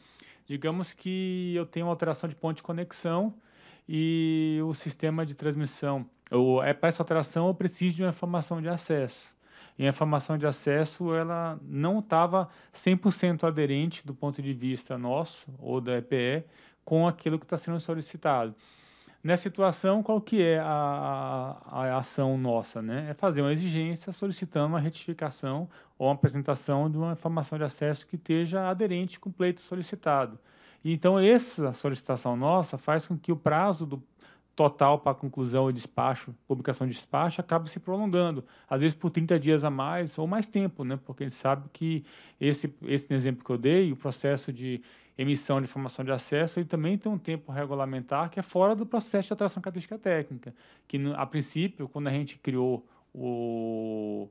Digamos que eu tenho uma alteração de ponto de conexão e o sistema de transmissão. Ou é para essa alteração eu preciso de uma informação de acesso. E a informação de acesso ela não estava 100% aderente do ponto de vista nosso ou da EPE com aquilo que está sendo solicitado. Nessa situação, qual que é a, a, a, ação nossa? Né? É fazer uma exigência solicitando uma retificação ou uma apresentação de uma informação de acesso que esteja aderente com o pleito solicitado. Então, essa solicitação nossa faz com que o prazo do total para conclusão e despacho, publicação de despacho, acabe se prolongando, às vezes por 30 dias a mais ou mais tempo, né? porque a gente sabe que esse, esse exemplo que eu dei, o processo de emissão de informação de acesso, ele também tem um tempo regulamentar que é fora do processo de alteração característica técnica, que a princípio, quando a gente criou o,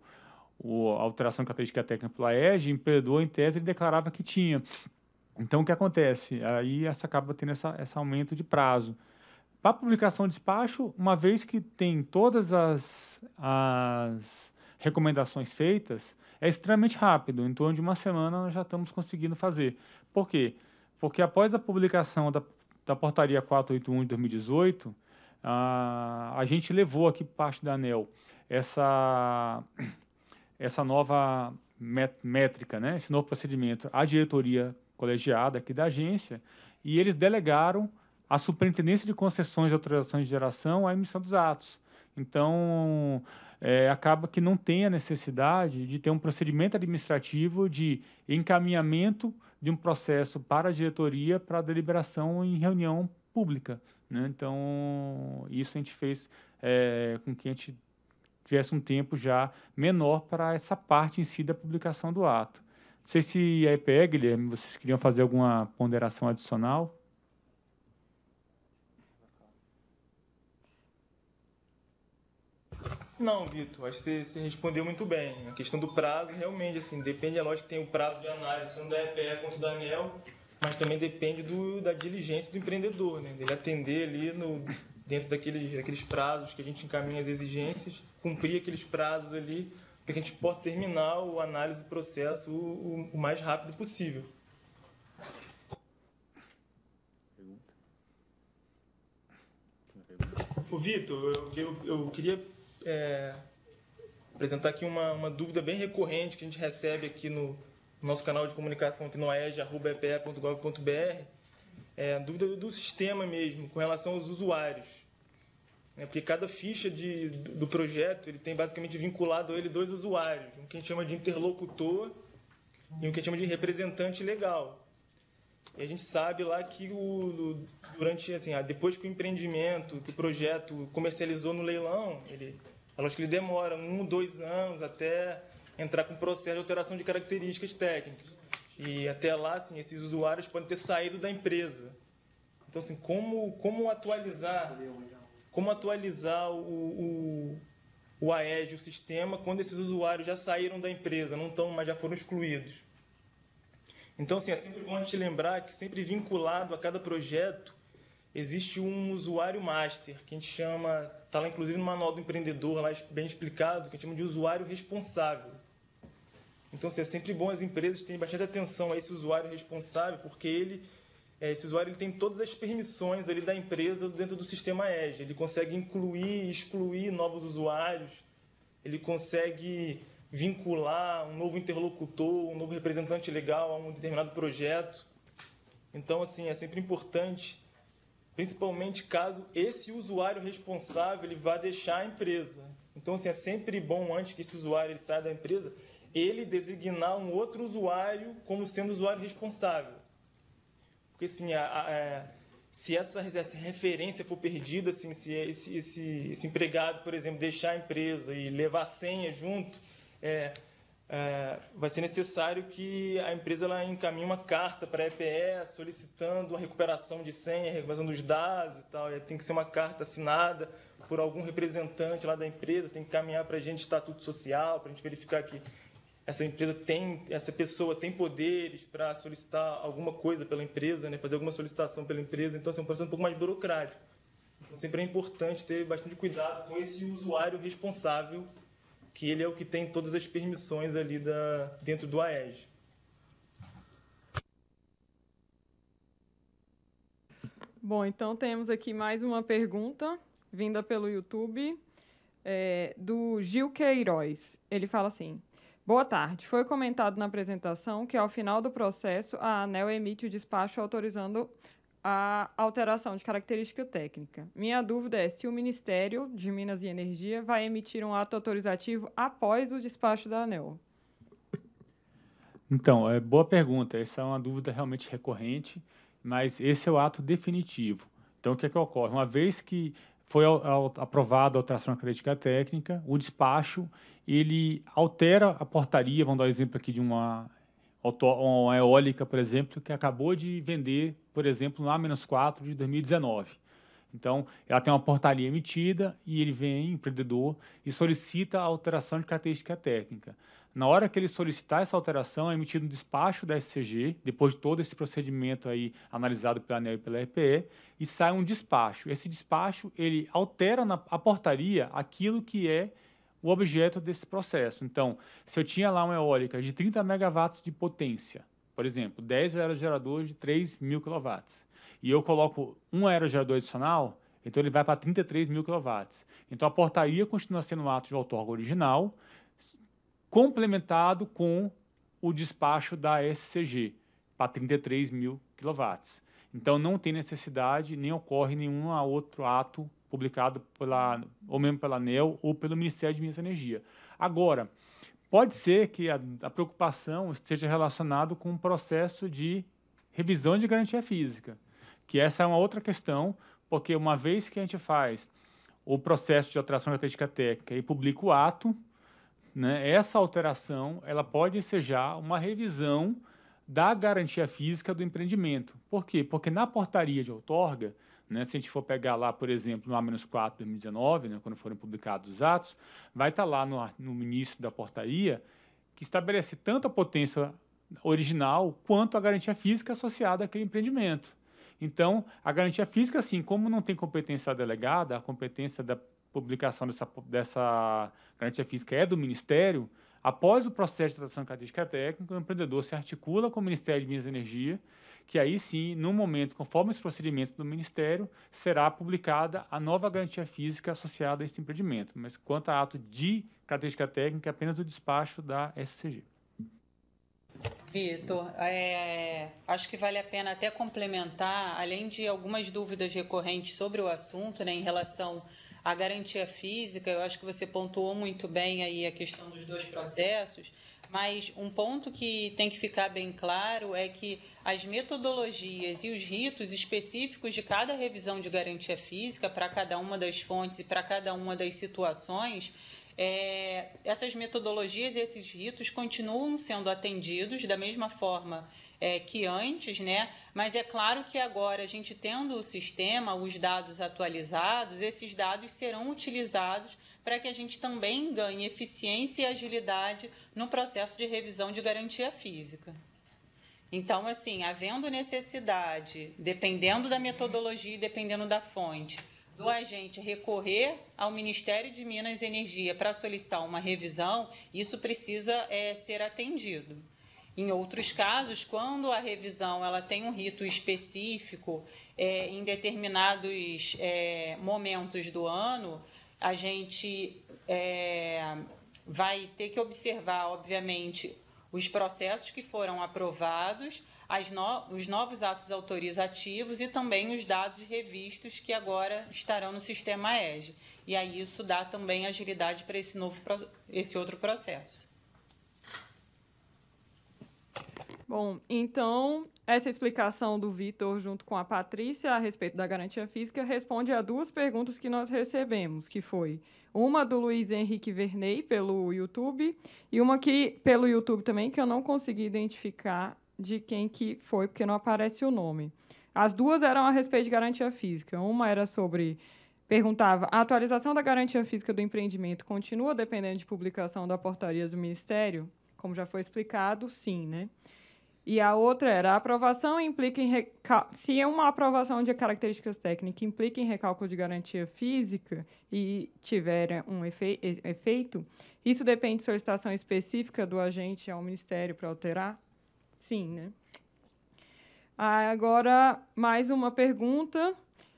o a alteração característica técnica pela EGE o empreendedor, em tese, ele declarava que tinha. Então, o que acontece? Aí essa acaba tendo essa, esse aumento de prazo. Para publicação de despacho, uma vez que tem todas as, as recomendações feitas, é extremamente rápido. Em torno de uma semana nós já estamos conseguindo fazer. Por quê? Porque após a publicação da, da portaria 481 de 2018, a, a gente levou aqui parte da ANEL essa, essa nova métrica, né? esse novo procedimento à diretoria colegiada aqui da agência, e eles delegaram a Superintendência de Concessões e Autorizações de Geração à emissão dos atos. Então, é, acaba que não tem a necessidade de ter um procedimento administrativo de encaminhamento de um processo para a diretoria para deliberação em reunião pública. Né? Então, isso a gente fez é, com que a gente tivesse um tempo já menor para essa parte em si da publicação do ato. Não sei se a é EPE, Guilherme, vocês queriam fazer alguma ponderação adicional? Não, Vitor, acho que você, respondeu muito bem. A questão do prazo, realmente, assim, depende, é lógico que tem o prazo de análise, tanto da EPE quanto da ANEL, mas também depende do, da diligência do empreendedor, né? Dele atender ali no, dentro daqueles, daqueles prazos que a gente encaminha as exigências, cumprir aqueles prazos ali para que a gente possa terminar o análise do processo o, o mais rápido possível. Pergunta? O Vitor, eu, eu, eu, queria é, apresentar aqui uma, uma dúvida bem recorrente que a gente recebe aqui no, nosso canal de comunicação aqui no aege.epe.gov.br, é, a dúvida do sistema mesmo, com relação aos usuários. É porque cada ficha de, do projeto ele tem basicamente vinculado a ele dois usuários, um que a gente chama de interlocutor e um que a gente chama de representante legal. E a gente sabe lá que o, durante assim, depois que o empreendimento, que o projeto comercializou no leilão, ele, acho que ele demora um, dois anos até entrar com o processo de alteração de características técnicas. E até lá, assim, esses usuários podem ter saído da empresa. Então, assim, como, como atualizar como atualizar o, o, o AED, o sistema, quando esses usuários já saíram da empresa, não estão, mas já foram excluídos. Então, assim, é sempre bom a gente lembrar que sempre vinculado a cada projeto existe um usuário master, que a gente chama, está lá inclusive no manual do empreendedor, lá bem explicado, que a gente chama de usuário responsável. Então, assim, é sempre bom as empresas terem bastante atenção a esse usuário responsável, porque ele é, esse usuário ele tem todas as permissões ali da empresa dentro do sistema Edge. Ele consegue incluir e excluir novos usuários, ele consegue vincular um novo interlocutor, um novo representante legal a um determinado projeto. Então, assim, é sempre importante, principalmente caso esse usuário responsável ele vá deixar a empresa. Então, assim, é sempre bom, antes que esse usuário ele saia da empresa, ele designar um outro usuário como sendo o usuário responsável. Porque, assim, a, a, é, se essa, essa, referência for perdida, assim, se esse, esse, esse, empregado, por exemplo, deixar a empresa e levar a senha junto, é, é, vai ser necessário que a empresa ela encaminhe uma carta para a EPE solicitando a recuperação de senha, recuperação dos dados e tal. E tem que ser uma carta assinada por algum representante lá da empresa, tem que encaminhar para a gente estatuto social, para a gente verificar que essa empresa tem, essa pessoa tem poderes para solicitar alguma coisa pela empresa, né? fazer alguma solicitação pela empresa, então assim, é um processo um pouco mais burocrático. Então sempre é importante ter bastante cuidado com esse usuário responsável, que ele é o que tem todas as permissões ali da, dentro do AES. Bom, então temos aqui mais uma pergunta vinda pelo YouTube é, do Gil Queiroz. Ele fala assim: Boa tarde. Foi comentado na apresentação que, ao final do processo, a ANEL emite o despacho autorizando a alteração de característica técnica. Minha dúvida é se o Ministério de Minas e Energia vai emitir um ato autorizativo após o despacho da ANEL. Então, é boa pergunta. Essa é uma dúvida realmente recorrente, mas esse é o ato definitivo. Então, o que é que ocorre? Uma vez que foi aprovada a alteração na crítica técnica, o despacho, ele altera a portaria, vamos dar um exemplo aqui de uma, uma eólica, por exemplo, que acabou de vender, por exemplo, no A-4 de 2019. Então, ela tem uma portaria emitida e ele vem, empreendedor, e solicita a alteração de característica técnica. Na hora que ele solicitar essa alteração, é emitido um despacho da SCG, depois de todo esse procedimento aí analisado pela ANEL e pela RPE, e sai um despacho. Esse despacho, ele altera na, a portaria aquilo que é o objeto desse processo. Então, se eu tinha lá uma eólica de 30 megawatts de potência, por exemplo, 10 aerogeradores de 3 mil quilowatts, e eu coloco um aerogerador adicional, então ele vai para 33 mil quilowatts. Então a portaria continua sendo um ato de outorga original, complementado com o despacho da SCG para 33 mil quilowatts. Então não tem necessidade nem ocorre nenhum outro ato publicado pela ou mesmo pela ANEL ou pelo Ministério de Minas e Energia. Agora, pode ser que a, a preocupação esteja relacionada com o um processo de revisão de garantia física, que essa é uma outra questão, porque uma vez que a gente faz o processo de alteração estratégica técnica e publica o ato, né, essa alteração ela pode ser já uma revisão da garantia física do empreendimento. Por quê? Porque na portaria de outorga, né, se a gente for pegar lá, por exemplo, no A-4 de 2019, né, quando foram publicados os atos, vai estar tá lá no, no início da portaria que estabelece tanto a potência original quanto a garantia física associada àquele empreendimento. Então, a garantia física, assim, como não tem competência delegada, a competência da, publicação dessa, dessa garantia física é do Ministério, após o processo de tratação característica técnica, o empreendedor se articula com o Ministério de Minas e Energia, que aí sim, no momento, conforme os procedimentos do Ministério, será publicada a nova garantia física associada a esse empreendimento. Mas quanto a ato de característica técnica, é apenas o despacho da SCG. Vitor, é, acho que vale a pena até complementar, além de algumas dúvidas recorrentes sobre o assunto, né, em relação a garantia física, eu acho que você pontuou muito bem aí a questão dos dois processos, mas um ponto que tem que ficar bem claro é que as metodologias e os ritos específicos de cada revisão de garantia física para cada uma das fontes e para cada uma das situações é, essas metodologias e esses ritos continuam sendo atendidos da mesma forma é, que antes, né? Mas é claro que agora, a gente tendo o sistema, os dados atualizados, esses dados serão utilizados para que a gente também ganhe eficiência e agilidade no processo de revisão de garantia física. Então, assim, havendo necessidade, dependendo da metodologia e dependendo da fonte, do agente recorrer ao Ministério de Minas e Energia para solicitar uma revisão, isso precisa é, ser atendido. Em outros casos, quando a revisão ela tem um rito específico é, em determinados é, momentos do ano, a gente é, vai ter que observar, obviamente, os processos que foram aprovados, no, os novos atos autorizativos e também os dados revistos que agora estarão no sistema EGE. E aí isso dá também agilidade para esse, novo, esse outro processo. Bom, então essa explicação do Vitor junto com a Patrícia a respeito da garantia física responde a duas perguntas que nós recebemos, que foi uma do Luiz Henrique Verney pelo YouTube e uma que pelo YouTube também que eu não consegui identificar de quem que foi porque não aparece o nome. As duas eram a respeito de garantia física. Uma era sobre perguntava: a atualização da garantia física do empreendimento continua dependendo de publicação da portaria do Ministério? Como já foi explicado, sim, né? E a outra era, a aprovação implica em recal... se é uma aprovação de características técnicas implica em recálculo de garantia física e tiver um efe... efeito, isso depende de solicitação específica do agente ao Ministério para alterar? Sim, né? agora, mais uma pergunta.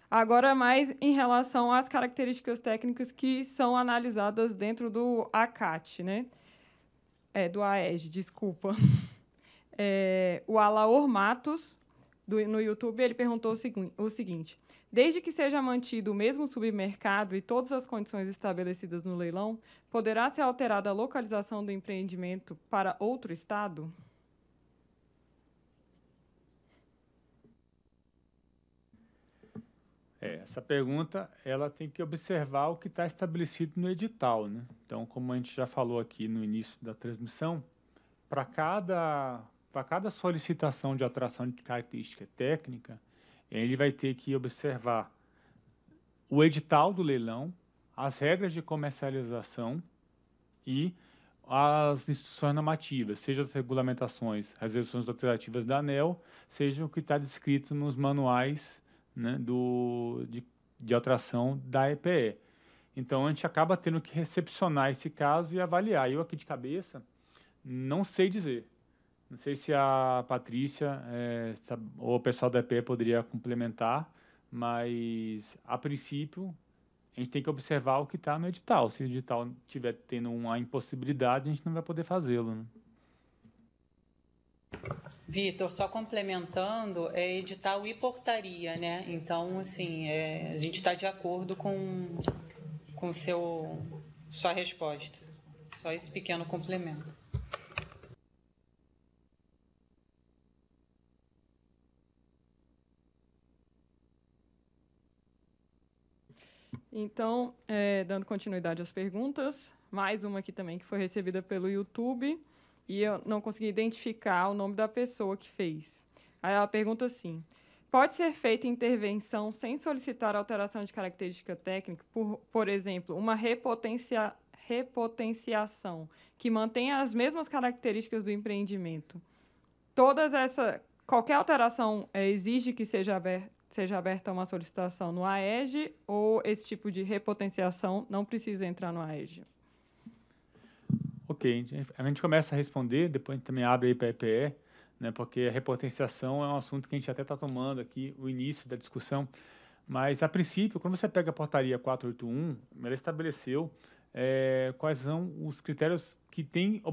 Agora, mais em relação às características técnicas que são analisadas dentro do ACAT, né? É, do AEG, desculpa. [LAUGHS] É, o Alaor Matos, do, no YouTube, ele perguntou o, o seguinte: Desde que seja mantido o mesmo submercado e todas as condições estabelecidas no leilão, poderá ser alterada a localização do empreendimento para outro estado? É, essa pergunta ela tem que observar o que está estabelecido no edital. Né? Então, como a gente já falou aqui no início da transmissão, para cada para cada solicitação de atração de característica técnica, ele vai ter que observar o edital do leilão, as regras de comercialização e as instruções normativas, seja as regulamentações, as resoluções alternativas da ANEL, seja o que está descrito nos manuais né, do, de, de da EPE. Então, a gente acaba tendo que recepcionar esse caso e avaliar. Eu aqui de cabeça não sei dizer. Não sei se a Patrícia é, ou o pessoal da EP poderia complementar, mas a princípio a gente tem que observar o que está no edital. Se o edital tiver tendo uma impossibilidade, a gente não vai poder fazê-lo. Né? Vitor, só complementando, é edital e portaria, né? Então, assim, é, a gente está de acordo com com seu sua resposta. Só esse pequeno complemento. Então, é, dando continuidade às perguntas, mais uma aqui também que foi recebida pelo YouTube e eu não consegui identificar o nome da pessoa que fez. Aí ela pergunta assim: pode ser feita intervenção sem solicitar alteração de característica técnica, por, por exemplo, uma repotencia, repotenciação que mantenha as mesmas características do empreendimento. Todas essa qualquer alteração é, exige que seja aberta seja aberta uma solicitação no AEG ou esse tipo de repotenciação não precisa entrar no AEG? Ok, a gente começa a responder, depois a gente também abre aí para a EPE, né, porque a repotenciação é um assunto que a gente até está tomando aqui, o início da discussão, mas a princípio, quando você pega a portaria 481, ela estabeleceu é, quais são os critérios que têm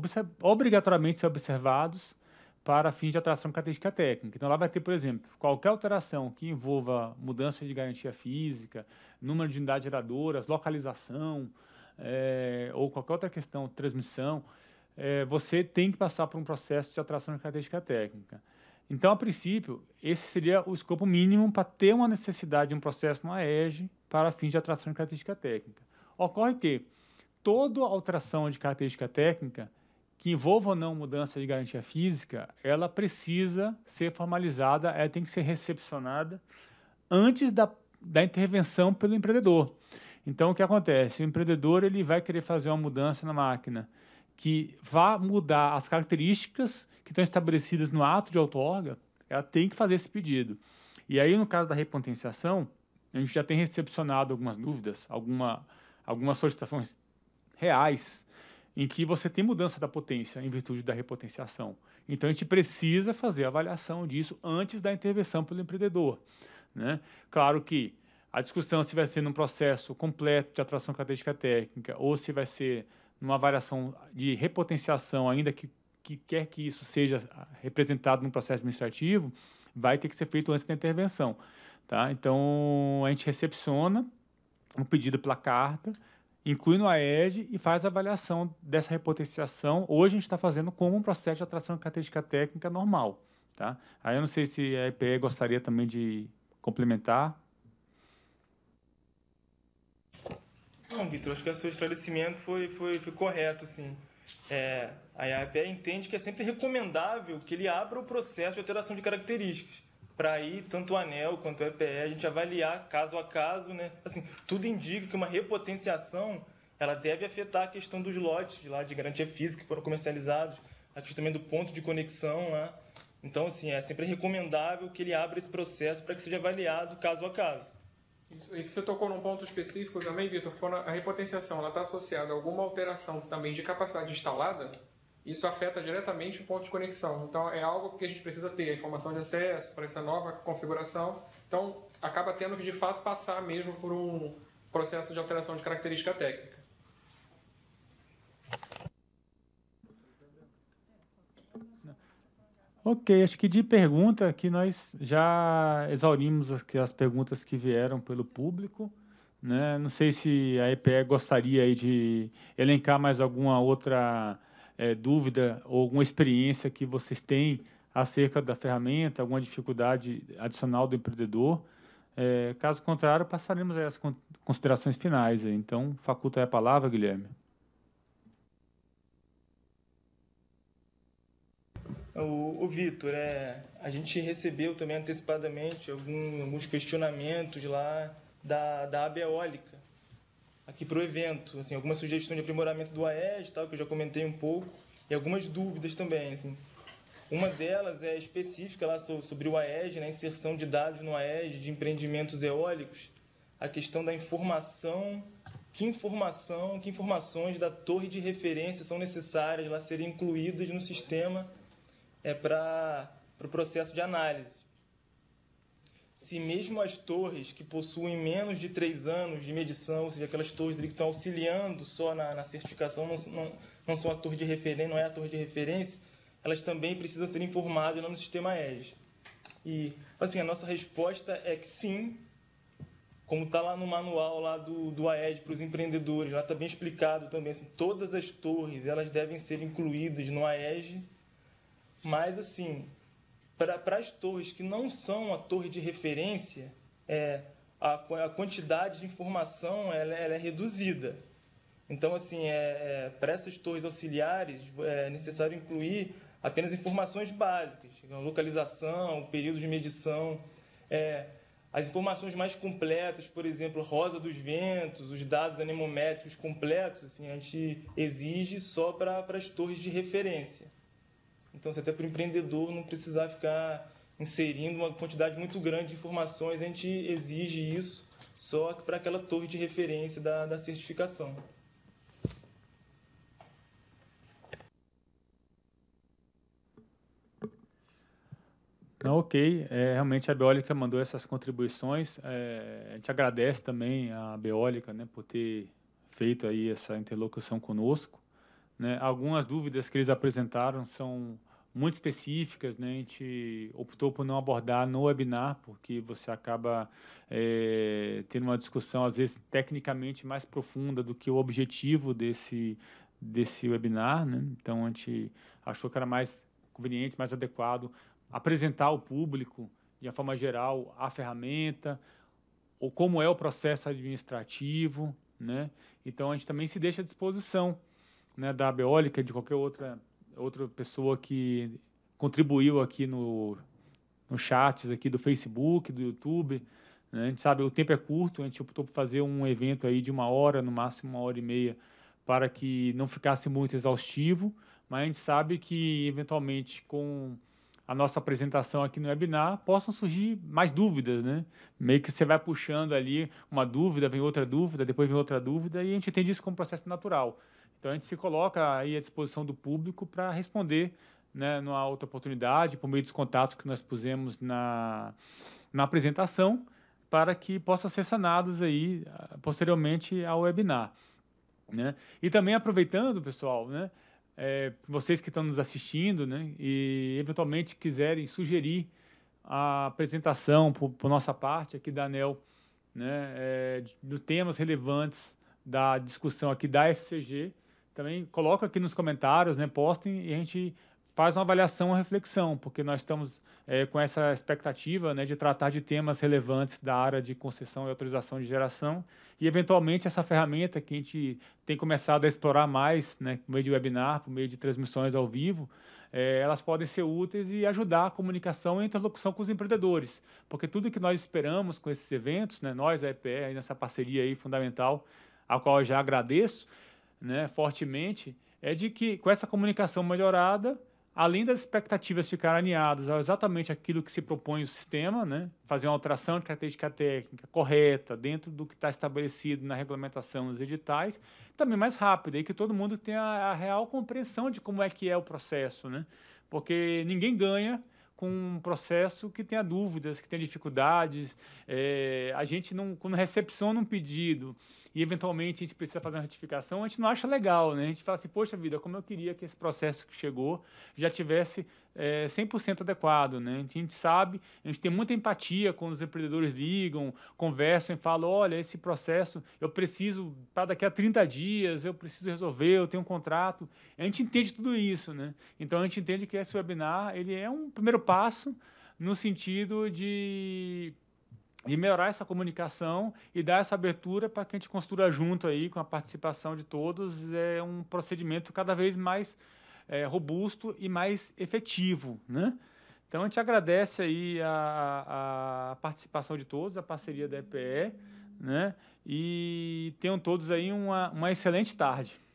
obrigatoriamente ser observados para fins de atração característica técnica. Então, lá vai ter, por exemplo, qualquer alteração que envolva mudança de garantia física, número de unidades geradoras, localização, é, ou qualquer outra questão, transmissão, é, você tem que passar por um processo de atração de característica técnica. Então, a princípio, esse seria o escopo mínimo para ter uma necessidade de um processo na EGE para fins de atração de característica técnica. Ocorre que toda alteração de característica técnica que envolva ou não mudança de garantia física, ela precisa ser formalizada, ela tem que ser recepcionada antes da, da intervenção pelo empreendedor. Então, o que acontece? O empreendedor ele vai querer fazer uma mudança na máquina que vá mudar as características que estão estabelecidas no ato de outorga, ela tem que fazer esse pedido. E aí, no caso da repotenciação, a gente já tem recepcionado algumas dúvidas, alguma, algumas solicitações reais em que você tem mudança da potência em virtude da repotenciação. Então a gente precisa fazer a avaliação disso antes da intervenção pelo empreendedor. Né? Claro que a discussão se vai ser num processo completo de atração característica técnica ou se vai ser numa variação de repotenciação, ainda que, que quer que isso seja ah, representado num processo administrativo, vai ter que ser feito antes da intervenção. Tá? Então, a gente recepciona um pedido pela carta, inclui no AED e faz a avaliação dessa repotenciação. Hoje a gente está fazendo como um processo de atração de característica técnica normal. Tá? Aí eu não sei se a EPE gostaria também de complementar. Não, Vitor, acho que o seu esclarecimento foi, foi, foi correto, sim. É, a EPE entende que é sempre recomendável que ele abra o processo de alteração de características para aí tanto o anel quanto o EPE a gente avaliar caso a caso, né? Assim, tudo indica que uma repotenciação ela deve afetar a questão dos lotes de lá de garantia física que foram comercializados, a questão também do ponto de conexão lá. Então, assim, é sempre recomendável que ele abra esse processo para que seja avaliado caso a caso. Isso. E você tocou num ponto específico também, Vitor, quando a repotenciação está associada a alguma alteração também de capacidade instalada, isso afeta diretamente o ponto de conexão. Então, é algo que a gente precisa ter, a informação de acesso para essa nova configuração. Então, acaba tendo que, de fato, passar mesmo por um processo de alteração de característica técnica. Ok, acho que de pergunta aqui nós já exaurimos as, as perguntas que vieram pelo público. Né? Não sei se a EPE gostaria de elencar mais alguma outra é, dúvida ou alguma experiência que vocês têm acerca da ferramenta, alguma dificuldade adicional do empreendedor. É, caso contrário, passaremos as considerações finais. Então, faculta a palavra, Guilherme. O, o Vitor, é, a gente recebeu também antecipadamente algum, alguns questionamentos lá da, da aba eólica aqui para o evento, assim, algumas sugestões de aprimoramento do AES, tal, que eu já comentei um pouco, e algumas dúvidas também, assim. Uma delas é específica lá sobre o AES, né, a inserção de dados no AES de empreendimentos eólicos, a questão da informação, que informação, que informações da torre de referência são necessárias lá serem incluídas no sistema é, para o pro processo de análise se mesmo as torres que possuem menos de três anos de medição, ou seja, aquelas torres que estão auxiliando só na, na certificação, não, não, não são a torre de referência, não é a torre de referência, elas também precisam ser informadas no sistema EGE. E, assim, a nossa resposta é que sim, como está lá no manual lá do, do AED para os empreendedores, lá está bem explicado também, assim, todas as torres elas devem ser incluídas no AED, mas, assim, para as torres que não são a torre de referência, é, a, a quantidade de informação ela, ela é reduzida. Então, assim, é, é, para essas torres auxiliares é necessário incluir apenas informações básicas, tipo, localização, período de medição, é, as informações mais completas, por exemplo, rosa dos ventos, os dados anemométricos completos, assim, a gente exige só para as torres de referência. Então, até para o empreendedor não precisar ficar inserindo uma quantidade muito grande de informações, a gente exige isso só para aquela torre de referência da, da certificação. Não, ok. É, realmente a Beólica mandou essas contribuições. É, a gente agradece também a Beólica né, por ter feito aí essa interlocução conosco. Né? Algumas dúvidas que eles apresentaram são muito específicas, né? A gente optou por não abordar no webinar, porque você acaba é, tendo uma discussão, às vezes, tecnicamente mais profunda do que o objetivo desse, desse webinar, né? Então, a gente achou que era mais conveniente, mais adequado apresentar ao público, de uma forma geral, a ferramenta, ou como é o processo administrativo, né? Então, a gente também se deixa à disposição né, da Beólica, de qualquer outra, outra pessoa que contribuiu aqui no, no chats aqui do Facebook, do YouTube. Né? A gente sabe o tempo é curto, a gente optou por fazer um evento aí de uma hora, no máximo uma hora e meia, para que não ficasse muito exaustivo, mas a gente sabe que eventualmente com a nossa apresentação aqui no webinar possam surgir mais dúvidas, né? Meio que você vai puxando ali uma dúvida, vem outra dúvida, depois vem outra dúvida e a gente entende isso como processo natural. Então a gente se coloca aí à disposição do público para responder né, numa outra oportunidade, por meio dos contatos que nós pusemos na, na apresentação, para que possam ser sanados aí ah, posteriormente ao webinar. Né? E também aproveitando, pessoal, né, é, vocês que estão nos assistindo né, e eventualmente quiserem sugerir a apresentação por, por nossa parte aqui da ANEL, né, é, de, de temas relevantes da discussão aqui da SCG, também coloca aqui nos comentários, né? Postem e a gente faz uma avaliação, uma reflexão, porque nós estamos é, com essa expectativa né, de tratar de temas relevantes da área de concessão e autorização de geração e, eventualmente, essa ferramenta que a gente tem começado a explorar mais, né, por meio de webinar, por meio de transmissões ao vivo, é, elas podem ser úteis e ajudar a comunicação e a interlocução com os empreendedores, porque tudo que nós esperamos com esses eventos, né, nós, a EPE, nessa parceria aí fundamental, a qual eu já agradeço, né, fortemente é de que com essa comunicação melhorada, além das expectativas ficarem alinhadas ao exatamente aquilo que se propõe o sistema, né, fazer uma alteração de característica técnica correta dentro do que está estabelecido na regulamentação dos editais, também mais rápida e que todo mundo tenha a real compreensão de como é que é o processo, né? Porque ninguém ganha com um processo que tenha dúvidas, que tenha dificuldades. É, a gente, não, quando recepciona um pedido e eventualmente a gente precisa fazer uma retificação, a gente não acha legal, né? A gente fala assim, poxa vida, como eu queria que esse processo que chegou já tivesse é, eh, 100% adequado, né? A gente sabe, a gente tem muita empatia quando os empreendedores ligam, conversam e falam, olha, esse processo eu preciso para daqui a 30 dias, eu preciso resolver, eu tenho um contrato. A gente entende tudo isso, né? Então a gente entende que esse webinar, ele é um primeiro passo no sentido de e melhorar essa comunicação e dar essa abertura para que a gente construa junto aí, com a participação de todos, é um procedimento cada vez mais é, robusto e mais efetivo, né? Então, a gente agradece aí a, a participação de todos, a parceria da EPE, né? E tenham todos aí uma, uma excelente tarde.